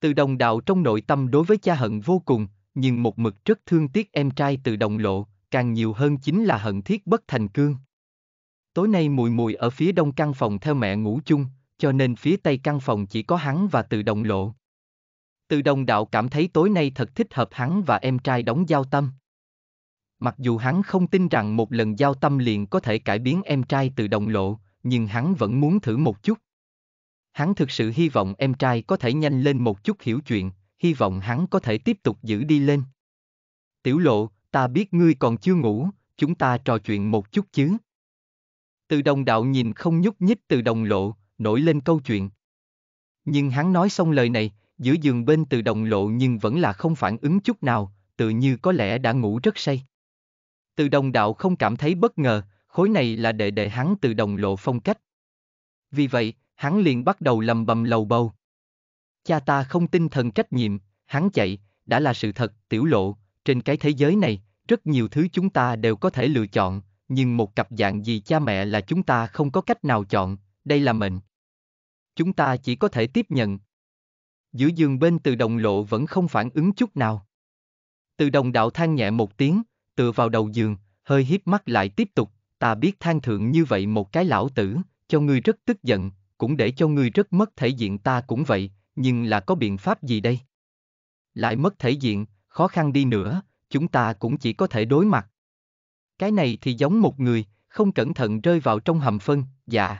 Từ đồng đạo trong nội tâm đối với cha hận vô cùng, nhưng một mực rất thương tiếc em trai từ đồng lộ, càng nhiều hơn chính là hận thiết bất thành cương. Tối nay mùi mùi ở phía đông căn phòng theo mẹ ngủ chung, cho nên phía tây căn phòng chỉ có hắn và từ đồng lộ. Từ đồng đạo cảm thấy tối nay thật thích hợp hắn và em trai đóng giao tâm. Mặc dù hắn không tin rằng một lần giao tâm liền có thể cải biến em trai từ đồng lộ, nhưng hắn vẫn muốn thử một chút. Hắn thực sự hy vọng em trai có thể nhanh lên một chút hiểu chuyện, hy vọng hắn có thể tiếp tục giữ đi lên. Tiểu lộ, ta biết ngươi còn chưa ngủ, chúng ta trò chuyện một chút chứ. Từ đồng đạo nhìn không nhúc nhích từ đồng lộ, nổi lên câu chuyện. Nhưng hắn nói xong lời này, giữa giường bên từ đồng lộ nhưng vẫn là không phản ứng chút nào, tự như có lẽ đã ngủ rất say. Từ đồng đạo không cảm thấy bất ngờ, khối này là đệ đệ hắn từ đồng lộ phong cách. Vì vậy, hắn liền bắt đầu lầm bầm lầu bầu. Cha ta không tin thần trách nhiệm, hắn chạy, đã là sự thật, tiểu lộ, trên cái thế giới này, rất nhiều thứ chúng ta đều có thể lựa chọn, nhưng một cặp dạng gì cha mẹ là chúng ta không có cách nào chọn, đây là mệnh. Chúng ta chỉ có thể tiếp nhận. Giữa giường bên từ đồng lộ vẫn không phản ứng chút nào. Từ đồng đạo than nhẹ một tiếng, tựa vào đầu giường, hơi hiếp mắt lại tiếp tục, ta biết than thượng như vậy một cái lão tử, cho ngươi rất tức giận, cũng để cho ngươi rất mất thể diện ta cũng vậy, nhưng là có biện pháp gì đây? Lại mất thể diện, khó khăn đi nữa, chúng ta cũng chỉ có thể đối mặt. Cái này thì giống một người, không cẩn thận rơi vào trong hầm phân, dạ.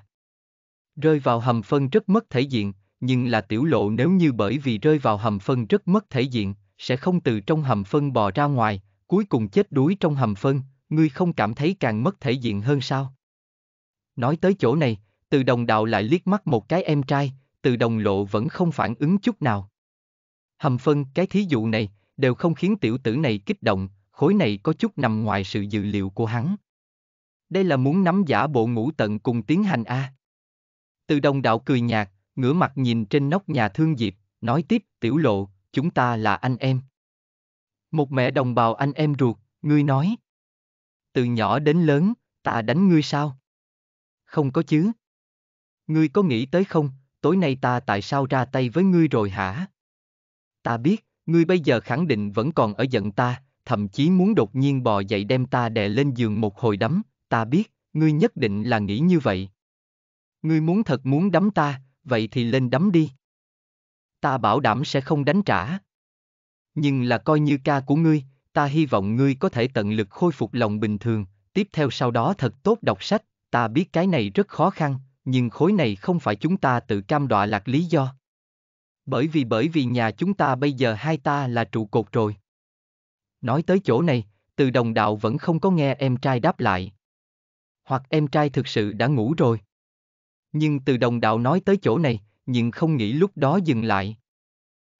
Rơi vào hầm phân rất mất thể diện, nhưng là tiểu lộ nếu như bởi vì rơi vào hầm phân rất mất thể diện, sẽ không từ trong hầm phân bò ra ngoài, cuối cùng chết đuối trong hầm phân, ngươi không cảm thấy càng mất thể diện hơn sao? Nói tới chỗ này, từ đồng đạo lại liếc mắt một cái em trai, từ đồng lộ vẫn không phản ứng chút nào. Hầm phân cái thí dụ này, đều không khiến tiểu tử này kích động, khối này có chút nằm ngoài sự dự liệu của hắn. Đây là muốn nắm giả bộ ngũ tận cùng tiến hành A. Từ đồng đạo cười nhạt, ngửa mặt nhìn trên nóc nhà thương Diệp, nói tiếp, tiểu lộ, chúng ta là anh em. Một mẹ đồng bào anh em ruột, ngươi nói. Từ nhỏ đến lớn, ta đánh ngươi sao? Không có chứ. Ngươi có nghĩ tới không, tối nay ta tại sao ra tay với ngươi rồi hả? Ta biết, ngươi bây giờ khẳng định vẫn còn ở giận ta, thậm chí muốn đột nhiên bò dậy đem ta đè lên giường một hồi đấm, ta biết, ngươi nhất định là nghĩ như vậy. Ngươi muốn thật muốn đấm ta, vậy thì lên đấm đi. Ta bảo đảm sẽ không đánh trả. Nhưng là coi như ca của ngươi, ta hy vọng ngươi có thể tận lực khôi phục lòng bình thường, tiếp theo sau đó thật tốt đọc sách, ta biết cái này rất khó khăn, nhưng khối này không phải chúng ta tự cam đọa lạc lý do. Bởi vì bởi vì nhà chúng ta bây giờ hai ta là trụ cột rồi. Nói tới chỗ này, từ đồng đạo vẫn không có nghe em trai đáp lại. Hoặc em trai thực sự đã ngủ rồi nhưng từ đồng đạo nói tới chỗ này, nhưng không nghĩ lúc đó dừng lại.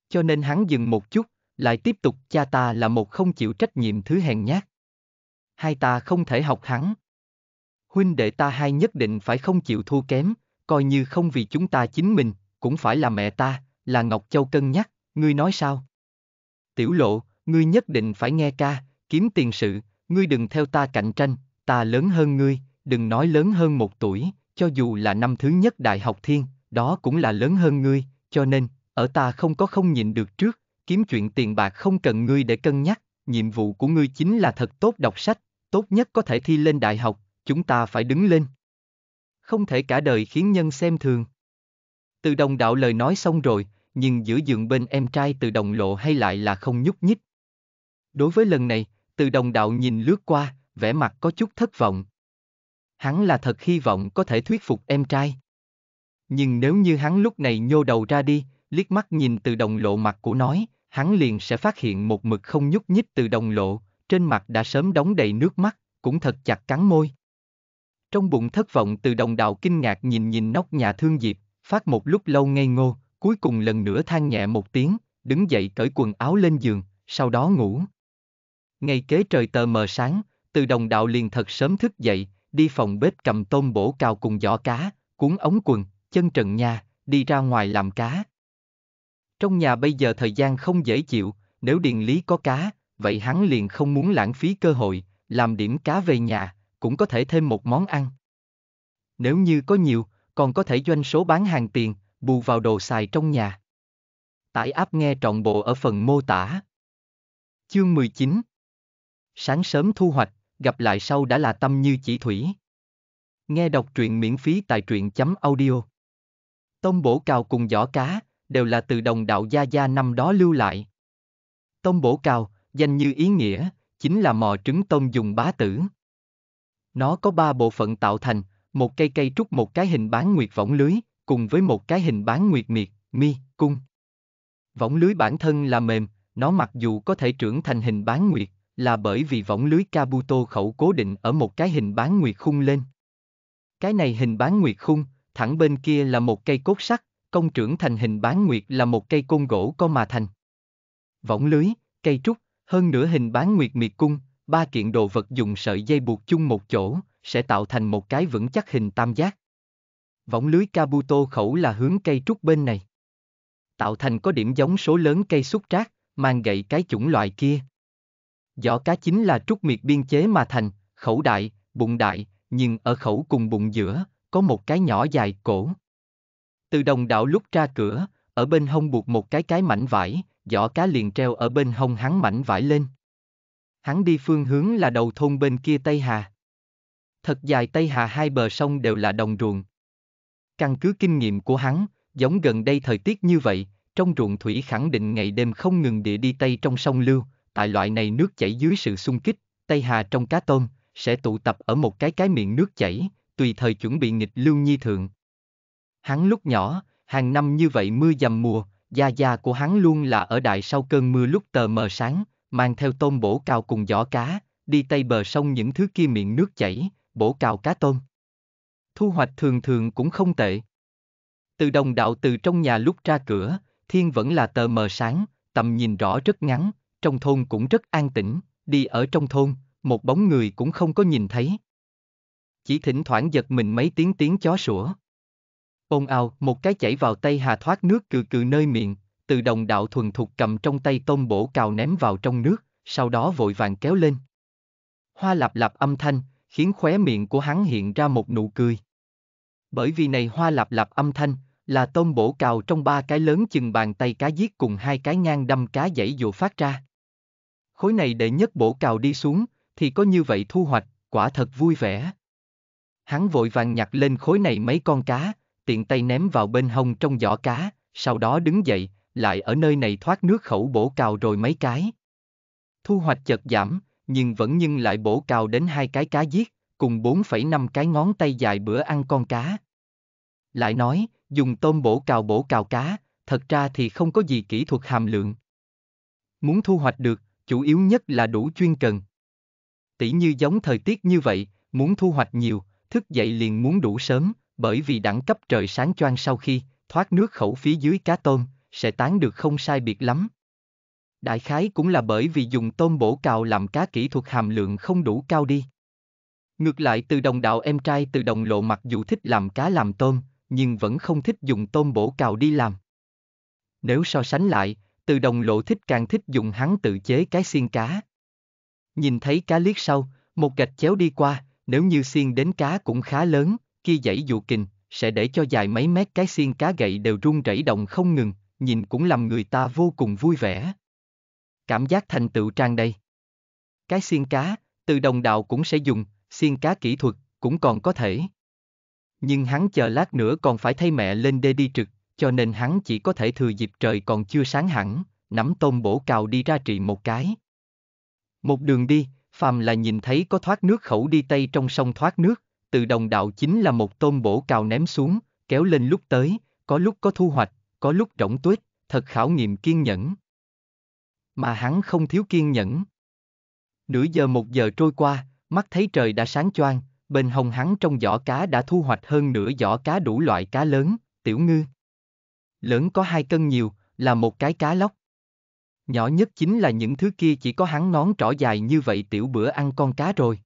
Cho nên hắn dừng một chút, lại tiếp tục cha ta là một không chịu trách nhiệm thứ hèn nhát. Hai ta không thể học hắn. Huynh đệ ta hai nhất định phải không chịu thua kém, coi như không vì chúng ta chính mình, cũng phải là mẹ ta, là Ngọc Châu cân nhắc, ngươi nói sao? Tiểu lộ, ngươi nhất định phải nghe ca, kiếm tiền sự, ngươi đừng theo ta cạnh tranh, ta lớn hơn ngươi, đừng nói lớn hơn một tuổi, cho dù là năm thứ nhất đại học thiên, đó cũng là lớn hơn ngươi, cho nên, ở ta không có không nhìn được trước, kiếm chuyện tiền bạc không cần ngươi để cân nhắc, nhiệm vụ của ngươi chính là thật tốt đọc sách, tốt nhất có thể thi lên đại học, chúng ta phải đứng lên. Không thể cả đời khiến nhân xem thường. Từ đồng đạo lời nói xong rồi, nhưng giữa giường bên em trai từ đồng lộ hay lại là không nhúc nhích. Đối với lần này, từ đồng đạo nhìn lướt qua, vẻ mặt có chút thất vọng hắn là thật hy vọng có thể thuyết phục em trai. Nhưng nếu như hắn lúc này nhô đầu ra đi, liếc mắt nhìn từ đồng lộ mặt của nói, hắn liền sẽ phát hiện một mực không nhúc nhích từ đồng lộ, trên mặt đã sớm đóng đầy nước mắt, cũng thật chặt cắn môi. Trong bụng thất vọng từ đồng đạo kinh ngạc nhìn nhìn nóc nhà thương diệp, phát một lúc lâu ngây ngô, cuối cùng lần nữa than nhẹ một tiếng, đứng dậy cởi quần áo lên giường, sau đó ngủ. Ngày kế trời tờ mờ sáng, từ đồng đạo liền thật sớm thức dậy, đi phòng bếp cầm tôm bổ cào cùng giỏ cá, cuốn ống quần, chân trần nhà, đi ra ngoài làm cá. Trong nhà bây giờ thời gian không dễ chịu, nếu Điền Lý có cá, vậy hắn liền không muốn lãng phí cơ hội, làm điểm cá về nhà, cũng có thể thêm một món ăn. Nếu như có nhiều, còn có thể doanh số bán hàng tiền, bù vào đồ xài trong nhà. Tải áp nghe trọn bộ ở phần mô tả. Chương 19 Sáng sớm thu hoạch gặp lại sau đã là tâm như chỉ thủy. Nghe đọc truyện miễn phí tại truyện chấm audio. Tông bổ cào cùng giỏ cá, đều là từ đồng đạo gia gia năm đó lưu lại. Tông bổ cào, danh như ý nghĩa, chính là mò trứng tôm dùng bá tử. Nó có ba bộ phận tạo thành, một cây cây trúc một cái hình bán nguyệt võng lưới, cùng với một cái hình bán nguyệt miệt, mi, cung. Võng lưới bản thân là mềm, nó mặc dù có thể trưởng thành hình bán nguyệt, là bởi vì võng lưới Kabuto khẩu cố định ở một cái hình bán nguyệt khung lên. Cái này hình bán nguyệt khung, thẳng bên kia là một cây cốt sắt, công trưởng thành hình bán nguyệt là một cây côn gỗ có mà thành. Võng lưới, cây trúc, hơn nữa hình bán nguyệt miệt cung, ba kiện đồ vật dùng sợi dây buộc chung một chỗ, sẽ tạo thành một cái vững chắc hình tam giác. Võng lưới Kabuto khẩu là hướng cây trúc bên này. Tạo thành có điểm giống số lớn cây xúc trác, mang gậy cái chủng loại kia. Giỏ cá chính là trúc miệt biên chế mà thành, khẩu đại, bụng đại, nhưng ở khẩu cùng bụng giữa, có một cái nhỏ dài cổ. Từ đồng đạo lúc ra cửa, ở bên hông buộc một cái cái mảnh vải, giỏ cá liền treo ở bên hông hắn mảnh vải lên. Hắn đi phương hướng là đầu thôn bên kia Tây Hà. Thật dài Tây Hà hai bờ sông đều là đồng ruộng. Căn cứ kinh nghiệm của hắn, giống gần đây thời tiết như vậy, trong ruộng thủy khẳng định ngày đêm không ngừng địa đi Tây trong sông Lưu, tại loại này nước chảy dưới sự xung kích, Tây Hà trong cá tôm, sẽ tụ tập ở một cái cái miệng nước chảy, tùy thời chuẩn bị nghịch lưu nhi thượng. Hắn lúc nhỏ, hàng năm như vậy mưa dầm mùa, gia gia của hắn luôn là ở đại sau cơn mưa lúc tờ mờ sáng, mang theo tôm bổ cao cùng giỏ cá, đi tây bờ sông những thứ kia miệng nước chảy, bổ cao cá tôm. Thu hoạch thường thường cũng không tệ. Từ đồng đạo từ trong nhà lúc ra cửa, thiên vẫn là tờ mờ sáng, tầm nhìn rõ rất ngắn, trong thôn cũng rất an tĩnh, đi ở trong thôn, một bóng người cũng không có nhìn thấy. Chỉ thỉnh thoảng giật mình mấy tiếng tiếng chó sủa. Ôn ao, một cái chảy vào tay hà thoát nước cừ cừ nơi miệng, từ đồng đạo thuần thục cầm trong tay tôm bổ cào ném vào trong nước, sau đó vội vàng kéo lên. Hoa lạp lạp âm thanh, khiến khóe miệng của hắn hiện ra một nụ cười. Bởi vì này hoa lạp lạp âm thanh, là tôm bổ cào trong ba cái lớn chừng bàn tay cá giết cùng hai cái ngang đâm cá dãy dù phát ra khối này đệ nhất bổ cào đi xuống, thì có như vậy thu hoạch, quả thật vui vẻ. Hắn vội vàng nhặt lên khối này mấy con cá, tiện tay ném vào bên hông trong giỏ cá, sau đó đứng dậy, lại ở nơi này thoát nước khẩu bổ cào rồi mấy cái. Thu hoạch chợt giảm, nhưng vẫn nhưng lại bổ cào đến hai cái cá giết, cùng 4,5 cái ngón tay dài bữa ăn con cá. Lại nói, dùng tôm bổ cào bổ cào cá, thật ra thì không có gì kỹ thuật hàm lượng. Muốn thu hoạch được, chủ yếu nhất là đủ chuyên cần. Tỷ như giống thời tiết như vậy, muốn thu hoạch nhiều, thức dậy liền muốn đủ sớm, bởi vì đẳng cấp trời sáng choang sau khi, thoát nước khẩu phía dưới cá tôm, sẽ tán được không sai biệt lắm. Đại khái cũng là bởi vì dùng tôm bổ cào làm cá kỹ thuật hàm lượng không đủ cao đi. Ngược lại từ đồng đạo em trai từ đồng lộ mặc dù thích làm cá làm tôm, nhưng vẫn không thích dùng tôm bổ cào đi làm. Nếu so sánh lại, từ đồng lộ thích càng thích dùng hắn tự chế cái xiên cá. Nhìn thấy cá liếc sau, một gạch chéo đi qua, nếu như xiên đến cá cũng khá lớn, kia dãy dù kình, sẽ để cho dài mấy mét cái xiên cá gậy đều rung rẩy động không ngừng, nhìn cũng làm người ta vô cùng vui vẻ. Cảm giác thành tựu trang đây. Cái xiên cá, từ đồng đạo cũng sẽ dùng, xiên cá kỹ thuật, cũng còn có thể. Nhưng hắn chờ lát nữa còn phải thay mẹ lên đê đi trực, cho nên hắn chỉ có thể thừa dịp trời còn chưa sáng hẳn, nắm tôm bổ cào đi ra trị một cái. Một đường đi, phàm là nhìn thấy có thoát nước khẩu đi tây trong sông thoát nước, từ đồng đạo chính là một tôm bổ cào ném xuống, kéo lên lúc tới, có lúc có thu hoạch, có lúc rỗng tuyết, thật khảo nghiệm kiên nhẫn. Mà hắn không thiếu kiên nhẫn. Nửa giờ một giờ trôi qua, mắt thấy trời đã sáng choang, bên hồng hắn trong giỏ cá đã thu hoạch hơn nửa giỏ cá đủ loại cá lớn, tiểu ngư lớn có hai cân nhiều, là một cái cá lóc. Nhỏ nhất chính là những thứ kia chỉ có hắn nón trỏ dài như vậy tiểu bữa ăn con cá rồi.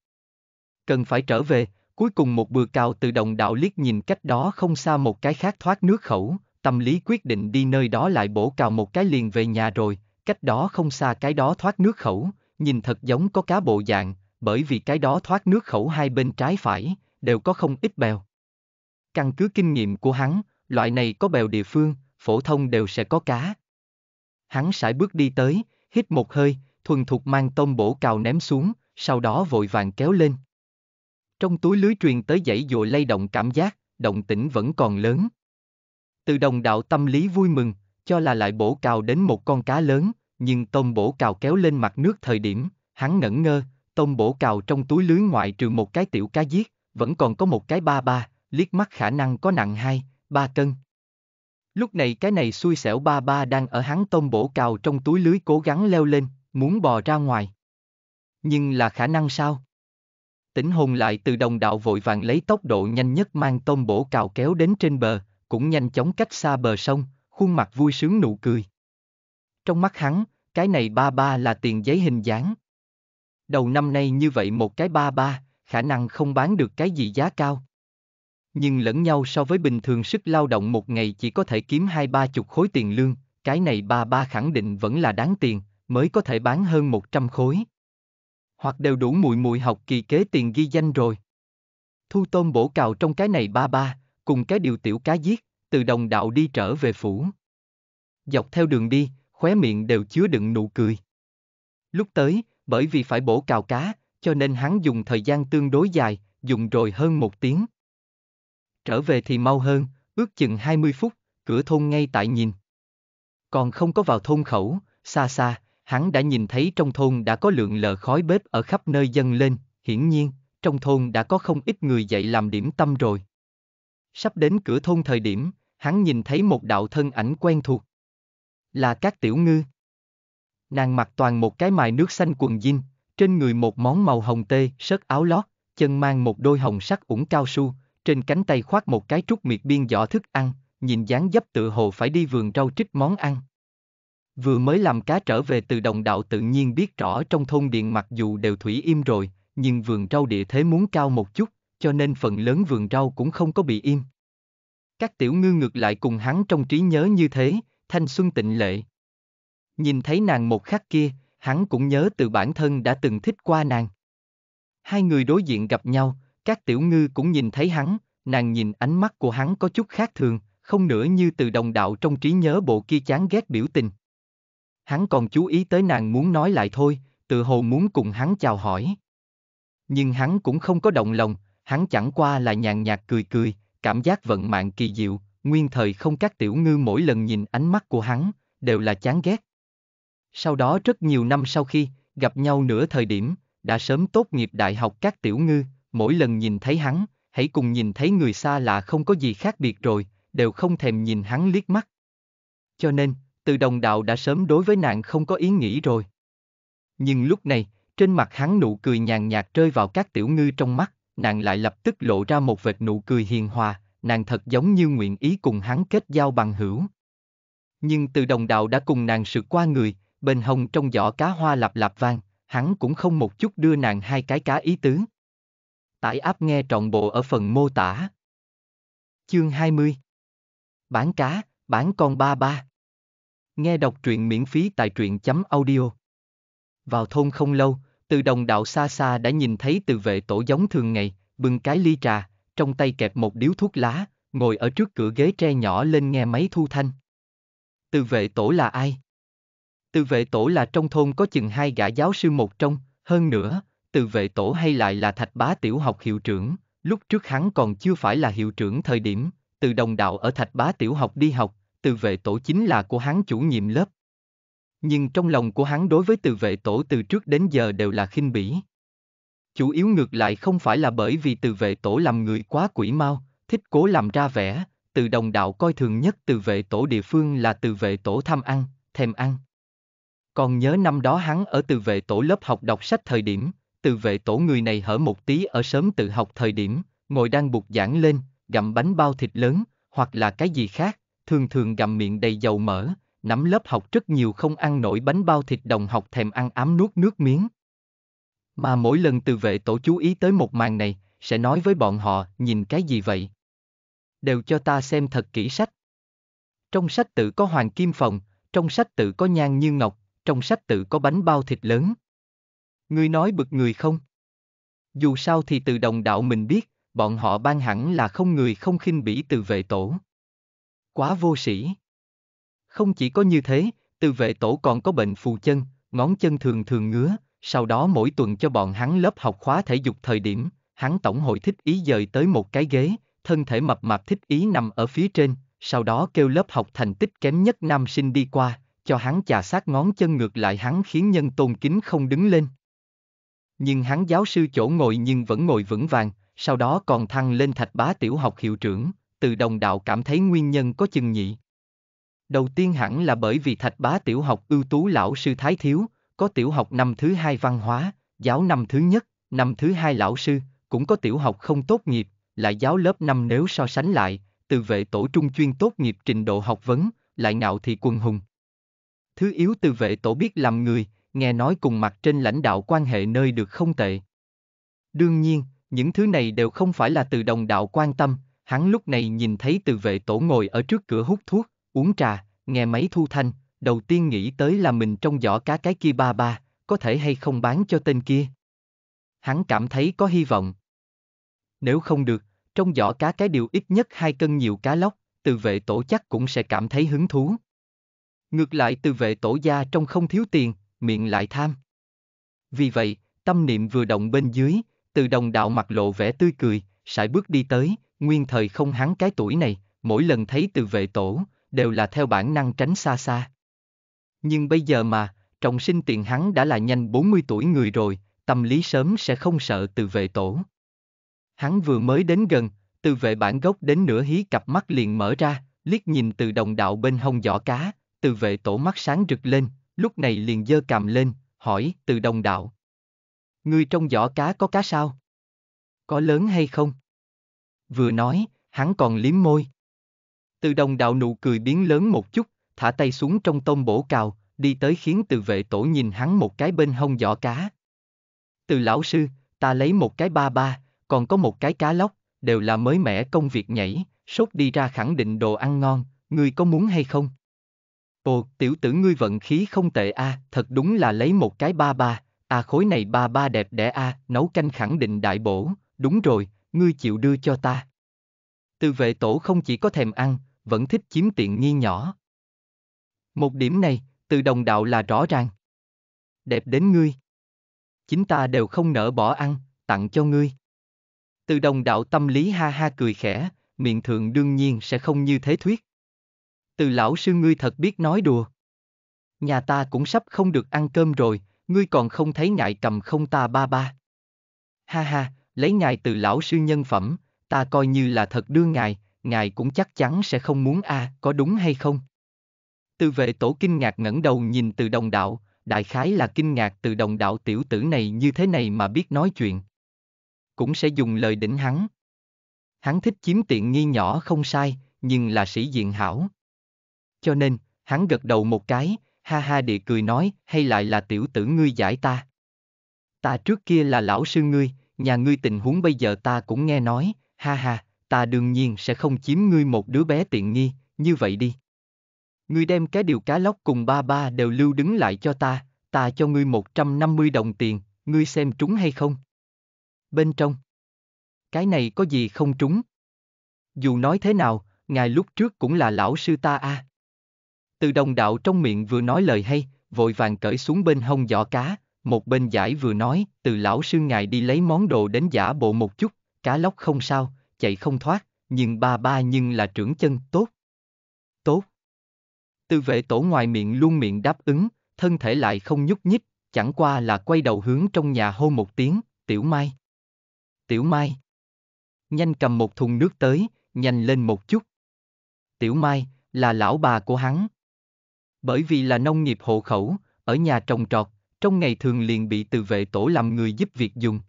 Cần phải trở về, cuối cùng một bừa cào tự động đạo liếc nhìn cách đó không xa một cái khác thoát nước khẩu, tâm lý quyết định đi nơi đó lại bổ cào một cái liền về nhà rồi, cách đó không xa cái đó thoát nước khẩu, nhìn thật giống có cá bộ dạng, bởi vì cái đó thoát nước khẩu hai bên trái phải, đều có không ít bèo. Căn cứ kinh nghiệm của hắn, loại này có bèo địa phương, phổ thông đều sẽ có cá. Hắn sải bước đi tới, hít một hơi, thuần thục mang tôm bổ cào ném xuống, sau đó vội vàng kéo lên. Trong túi lưới truyền tới dãy dội lay động cảm giác, động tĩnh vẫn còn lớn. Từ đồng đạo tâm lý vui mừng, cho là lại bổ cào đến một con cá lớn, nhưng tôm bổ cào kéo lên mặt nước thời điểm, hắn ngẩn ngơ, tôm bổ cào trong túi lưới ngoại trừ một cái tiểu cá giết, vẫn còn có một cái ba ba, liếc mắt khả năng có nặng hai, ba cân. Lúc này cái này xui xẻo ba ba đang ở hắn tông bổ cào trong túi lưới cố gắng leo lên, muốn bò ra ngoài. Nhưng là khả năng sao? Tỉnh hồn lại từ đồng đạo vội vàng lấy tốc độ nhanh nhất mang tôm bổ cào kéo đến trên bờ, cũng nhanh chóng cách xa bờ sông, khuôn mặt vui sướng nụ cười. Trong mắt hắn, cái này ba ba là tiền giấy hình dáng. Đầu năm nay như vậy một cái ba ba, khả năng không bán được cái gì giá cao nhưng lẫn nhau so với bình thường sức lao động một ngày chỉ có thể kiếm hai ba chục khối tiền lương, cái này ba ba khẳng định vẫn là đáng tiền, mới có thể bán hơn 100 khối. Hoặc đều đủ mùi mùi học kỳ kế tiền ghi danh rồi. Thu tôm bổ cào trong cái này ba ba, cùng cái điều tiểu cá giết, từ đồng đạo đi trở về phủ. Dọc theo đường đi, khóe miệng đều chứa đựng nụ cười. Lúc tới, bởi vì phải bổ cào cá, cho nên hắn dùng thời gian tương đối dài, dùng rồi hơn một tiếng trở về thì mau hơn, ước chừng 20 phút, cửa thôn ngay tại nhìn. Còn không có vào thôn khẩu, xa xa, hắn đã nhìn thấy trong thôn đã có lượng lờ khói bếp ở khắp nơi dâng lên, hiển nhiên, trong thôn đã có không ít người dậy làm điểm tâm rồi. Sắp đến cửa thôn thời điểm, hắn nhìn thấy một đạo thân ảnh quen thuộc. Là các tiểu ngư. Nàng mặc toàn một cái mài nước xanh quần jean, trên người một món màu hồng tê, sớt áo lót, chân mang một đôi hồng sắc ủng cao su, trên cánh tay khoác một cái trúc miệt biên giỏ thức ăn, nhìn dáng dấp tự hồ phải đi vườn rau trích món ăn. Vừa mới làm cá trở về từ đồng đạo tự nhiên biết rõ trong thôn điện mặc dù đều thủy im rồi, nhưng vườn rau địa thế muốn cao một chút, cho nên phần lớn vườn rau cũng không có bị im. Các tiểu ngư ngược lại cùng hắn trong trí nhớ như thế, thanh xuân tịnh lệ. Nhìn thấy nàng một khắc kia, hắn cũng nhớ từ bản thân đã từng thích qua nàng. Hai người đối diện gặp nhau, các tiểu ngư cũng nhìn thấy hắn, nàng nhìn ánh mắt của hắn có chút khác thường, không nữa như từ đồng đạo trong trí nhớ bộ kia chán ghét biểu tình. Hắn còn chú ý tới nàng muốn nói lại thôi, tự hồ muốn cùng hắn chào hỏi. Nhưng hắn cũng không có động lòng, hắn chẳng qua là nhàn nhạt cười cười, cảm giác vận mạng kỳ diệu, nguyên thời không các tiểu ngư mỗi lần nhìn ánh mắt của hắn, đều là chán ghét. Sau đó rất nhiều năm sau khi, gặp nhau nửa thời điểm, đã sớm tốt nghiệp đại học các tiểu ngư, mỗi lần nhìn thấy hắn, hãy cùng nhìn thấy người xa lạ không có gì khác biệt rồi, đều không thèm nhìn hắn liếc mắt. Cho nên, từ đồng đạo đã sớm đối với nàng không có ý nghĩ rồi. Nhưng lúc này, trên mặt hắn nụ cười nhàn nhạt rơi vào các tiểu ngư trong mắt, nàng lại lập tức lộ ra một vệt nụ cười hiền hòa, nàng thật giống như nguyện ý cùng hắn kết giao bằng hữu. Nhưng từ đồng đạo đã cùng nàng sự qua người, bên hồng trong giỏ cá hoa lạp lạp vang, hắn cũng không một chút đưa nàng hai cái cá ý tứ. Tải app nghe trọn bộ ở phần mô tả. Chương 20 Bán cá, bán con ba ba. Nghe đọc truyện miễn phí tại truyện chấm audio. Vào thôn không lâu, từ đồng đạo xa xa đã nhìn thấy từ vệ tổ giống thường ngày, bưng cái ly trà, trong tay kẹp một điếu thuốc lá, ngồi ở trước cửa ghế tre nhỏ lên nghe máy thu thanh. Từ vệ tổ là ai? Từ vệ tổ là trong thôn có chừng hai gã giáo sư một trong, hơn nữa, từ vệ tổ hay lại là thạch bá tiểu học hiệu trưởng, lúc trước hắn còn chưa phải là hiệu trưởng thời điểm, từ đồng đạo ở thạch bá tiểu học đi học, từ vệ tổ chính là của hắn chủ nhiệm lớp. Nhưng trong lòng của hắn đối với từ vệ tổ từ trước đến giờ đều là khinh bỉ. Chủ yếu ngược lại không phải là bởi vì từ vệ tổ làm người quá quỷ mau, thích cố làm ra vẻ, từ đồng đạo coi thường nhất từ vệ tổ địa phương là từ vệ tổ tham ăn, thèm ăn. Còn nhớ năm đó hắn ở từ vệ tổ lớp học đọc sách thời điểm, từ vệ tổ người này hở một tí ở sớm tự học thời điểm, ngồi đang buộc giảng lên, gặm bánh bao thịt lớn, hoặc là cái gì khác, thường thường gặm miệng đầy dầu mỡ, nắm lớp học rất nhiều không ăn nổi bánh bao thịt đồng học thèm ăn ám nuốt nước miếng. Mà mỗi lần từ vệ tổ chú ý tới một màn này, sẽ nói với bọn họ, nhìn cái gì vậy? Đều cho ta xem thật kỹ sách. Trong sách tự có hoàng kim phòng, trong sách tự có nhang như ngọc, trong sách tự có bánh bao thịt lớn, Ngươi nói bực người không? Dù sao thì từ đồng đạo mình biết, bọn họ ban hẳn là không người không khinh bỉ từ vệ tổ. Quá vô sĩ. Không chỉ có như thế, từ vệ tổ còn có bệnh phù chân, ngón chân thường thường ngứa, sau đó mỗi tuần cho bọn hắn lớp học khóa thể dục thời điểm, hắn tổng hội thích ý dời tới một cái ghế, thân thể mập mạp thích ý nằm ở phía trên, sau đó kêu lớp học thành tích kém nhất nam sinh đi qua, cho hắn chà sát ngón chân ngược lại hắn khiến nhân tôn kính không đứng lên. Nhưng hắn giáo sư chỗ ngồi nhưng vẫn ngồi vững vàng, sau đó còn thăng lên thạch bá tiểu học hiệu trưởng, từ đồng đạo cảm thấy nguyên nhân có chừng nhị. Đầu tiên hẳn là bởi vì thạch bá tiểu học ưu tú lão sư Thái Thiếu, có tiểu học năm thứ hai văn hóa, giáo năm thứ nhất, năm thứ hai lão sư, cũng có tiểu học không tốt nghiệp, lại giáo lớp năm nếu so sánh lại, từ vệ tổ trung chuyên tốt nghiệp trình độ học vấn, lại ngạo thì quần hùng. Thứ yếu từ vệ tổ biết làm người, nghe nói cùng mặt trên lãnh đạo quan hệ nơi được không tệ. Đương nhiên, những thứ này đều không phải là từ đồng đạo quan tâm, hắn lúc này nhìn thấy từ vệ tổ ngồi ở trước cửa hút thuốc, uống trà, nghe máy thu thanh, đầu tiên nghĩ tới là mình trong giỏ cá cái kia ba ba, có thể hay không bán cho tên kia. Hắn cảm thấy có hy vọng. Nếu không được, trong giỏ cá cái điều ít nhất hai cân nhiều cá lóc, từ vệ tổ chắc cũng sẽ cảm thấy hứng thú. Ngược lại từ vệ tổ gia trong không thiếu tiền, miệng lại tham. Vì vậy, tâm niệm vừa động bên dưới, từ đồng đạo mặt lộ vẻ tươi cười, sải bước đi tới, nguyên thời không hắn cái tuổi này, mỗi lần thấy từ vệ tổ, đều là theo bản năng tránh xa xa. Nhưng bây giờ mà, trọng sinh tiền hắn đã là nhanh 40 tuổi người rồi, tâm lý sớm sẽ không sợ từ vệ tổ. Hắn vừa mới đến gần, từ vệ bản gốc đến nửa hí cặp mắt liền mở ra, liếc nhìn từ đồng đạo bên hông giỏ cá, từ vệ tổ mắt sáng rực lên, lúc này liền giơ càm lên, hỏi, từ đồng đạo. người trong giỏ cá có cá sao? Có lớn hay không? Vừa nói, hắn còn liếm môi. Từ đồng đạo nụ cười biến lớn một chút, thả tay xuống trong tôm bổ cào, đi tới khiến từ vệ tổ nhìn hắn một cái bên hông giỏ cá. Từ lão sư, ta lấy một cái ba ba, còn có một cái cá lóc, đều là mới mẻ công việc nhảy, sốt đi ra khẳng định đồ ăn ngon, người có muốn hay không? Ồ, tiểu tử ngươi vận khí không tệ a, à, thật đúng là lấy một cái ba ba, à khối này ba ba đẹp đẽ a, à, nấu canh khẳng định đại bổ, đúng rồi, ngươi chịu đưa cho ta. Từ vệ tổ không chỉ có thèm ăn, vẫn thích chiếm tiện nghi nhỏ. Một điểm này, từ đồng đạo là rõ ràng. Đẹp đến ngươi. Chính ta đều không nỡ bỏ ăn, tặng cho ngươi. Từ đồng đạo tâm lý ha ha cười khẽ, miệng thượng đương nhiên sẽ không như thế thuyết từ lão sư ngươi thật biết nói đùa. Nhà ta cũng sắp không được ăn cơm rồi, ngươi còn không thấy ngại cầm không ta ba ba. Ha ha, lấy ngài từ lão sư nhân phẩm, ta coi như là thật đưa ngài, ngài cũng chắc chắn sẽ không muốn a, à, có đúng hay không? Từ vệ tổ kinh ngạc ngẩng đầu nhìn từ đồng đạo, đại khái là kinh ngạc từ đồng đạo tiểu tử này như thế này mà biết nói chuyện. Cũng sẽ dùng lời đỉnh hắn. Hắn thích chiếm tiện nghi nhỏ không sai, nhưng là sĩ diện hảo. Cho nên, hắn gật đầu một cái, ha ha địa cười nói, hay lại là tiểu tử ngươi giải ta. Ta trước kia là lão sư ngươi, nhà ngươi tình huống bây giờ ta cũng nghe nói, ha ha, ta đương nhiên sẽ không chiếm ngươi một đứa bé tiện nghi, như vậy đi. Ngươi đem cái điều cá lóc cùng ba ba đều lưu đứng lại cho ta, ta cho ngươi 150 đồng tiền, ngươi xem trúng hay không? Bên trong. Cái này có gì không trúng? Dù nói thế nào, ngài lúc trước cũng là lão sư ta a. À. Từ đồng đạo trong miệng vừa nói lời hay, vội vàng cởi xuống bên hông giỏ cá, một bên giải vừa nói, từ lão sư ngài đi lấy món đồ đến giả bộ một chút, cá lóc không sao, chạy không thoát, nhưng ba ba nhưng là trưởng chân, tốt. Tốt. Từ vệ tổ ngoài miệng luôn miệng đáp ứng, thân thể lại không nhúc nhích, chẳng qua là quay đầu hướng trong nhà hô một tiếng, tiểu mai. Tiểu mai. Nhanh cầm một thùng nước tới, nhanh lên một chút. Tiểu mai, là lão bà của hắn. Bởi vì là nông nghiệp hộ khẩu, ở nhà trồng trọt, trong ngày thường liền bị từ vệ tổ làm người giúp việc dùng.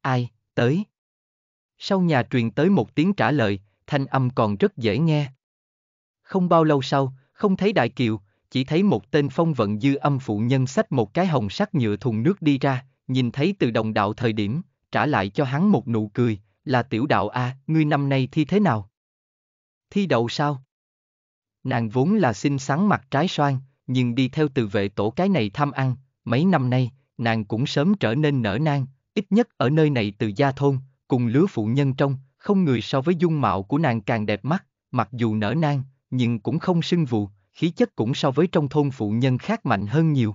Ai, tới? Sau nhà truyền tới một tiếng trả lời, thanh âm còn rất dễ nghe. Không bao lâu sau, không thấy đại kiều, chỉ thấy một tên phong vận dư âm phụ nhân xách một cái hồng sắt nhựa thùng nước đi ra, nhìn thấy từ đồng đạo thời điểm, trả lại cho hắn một nụ cười, là tiểu đạo A, ngươi năm nay thi thế nào? Thi đậu sao? Nàng vốn là xinh xắn mặt trái xoan, nhưng đi theo từ vệ tổ cái này thăm ăn, mấy năm nay, nàng cũng sớm trở nên nở nang, ít nhất ở nơi này từ gia thôn, cùng lứa phụ nhân trong, không người so với dung mạo của nàng càng đẹp mắt, mặc dù nở nang, nhưng cũng không sưng vụ, khí chất cũng so với trong thôn phụ nhân khác mạnh hơn nhiều.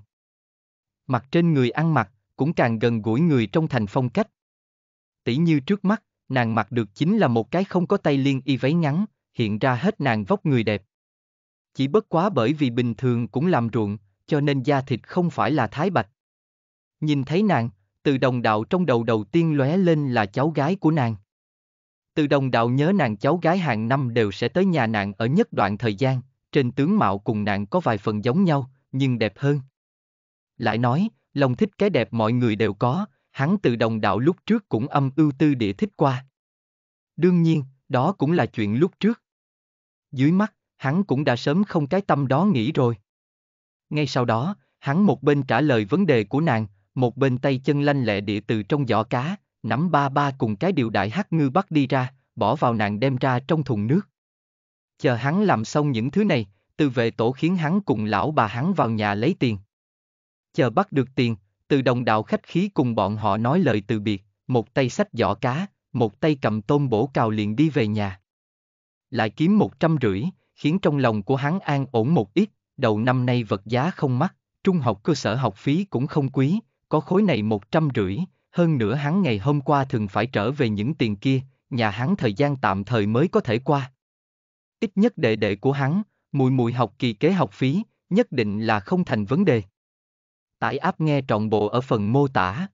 Mặt trên người ăn mặc, cũng càng gần gũi người trong thành phong cách. Tỷ như trước mắt, nàng mặc được chính là một cái không có tay liên y váy ngắn, hiện ra hết nàng vóc người đẹp, chỉ bất quá bởi vì bình thường cũng làm ruộng, cho nên da thịt không phải là thái bạch. Nhìn thấy nàng, từ đồng đạo trong đầu đầu tiên lóe lên là cháu gái của nàng. Từ đồng đạo nhớ nàng cháu gái hàng năm đều sẽ tới nhà nàng ở nhất đoạn thời gian, trên tướng mạo cùng nàng có vài phần giống nhau, nhưng đẹp hơn. Lại nói, lòng thích cái đẹp mọi người đều có, hắn từ đồng đạo lúc trước cũng âm ưu tư địa thích qua. Đương nhiên, đó cũng là chuyện lúc trước. Dưới mắt, hắn cũng đã sớm không cái tâm đó nghĩ rồi. Ngay sau đó, hắn một bên trả lời vấn đề của nàng, một bên tay chân lanh lẹ địa từ trong giỏ cá, nắm ba ba cùng cái điều đại hắc ngư bắt đi ra, bỏ vào nàng đem ra trong thùng nước. Chờ hắn làm xong những thứ này, từ vệ tổ khiến hắn cùng lão bà hắn vào nhà lấy tiền. Chờ bắt được tiền, từ đồng đạo khách khí cùng bọn họ nói lời từ biệt, một tay xách giỏ cá, một tay cầm tôm bổ cào liền đi về nhà. Lại kiếm một trăm rưỡi, khiến trong lòng của hắn an ổn một ít, đầu năm nay vật giá không mắc, trung học cơ sở học phí cũng không quý, có khối này một trăm rưỡi, hơn nữa hắn ngày hôm qua thường phải trở về những tiền kia, nhà hắn thời gian tạm thời mới có thể qua. Ít nhất đệ đệ của hắn, mùi mùi học kỳ kế học phí, nhất định là không thành vấn đề. Tải áp nghe trọn bộ ở phần mô tả.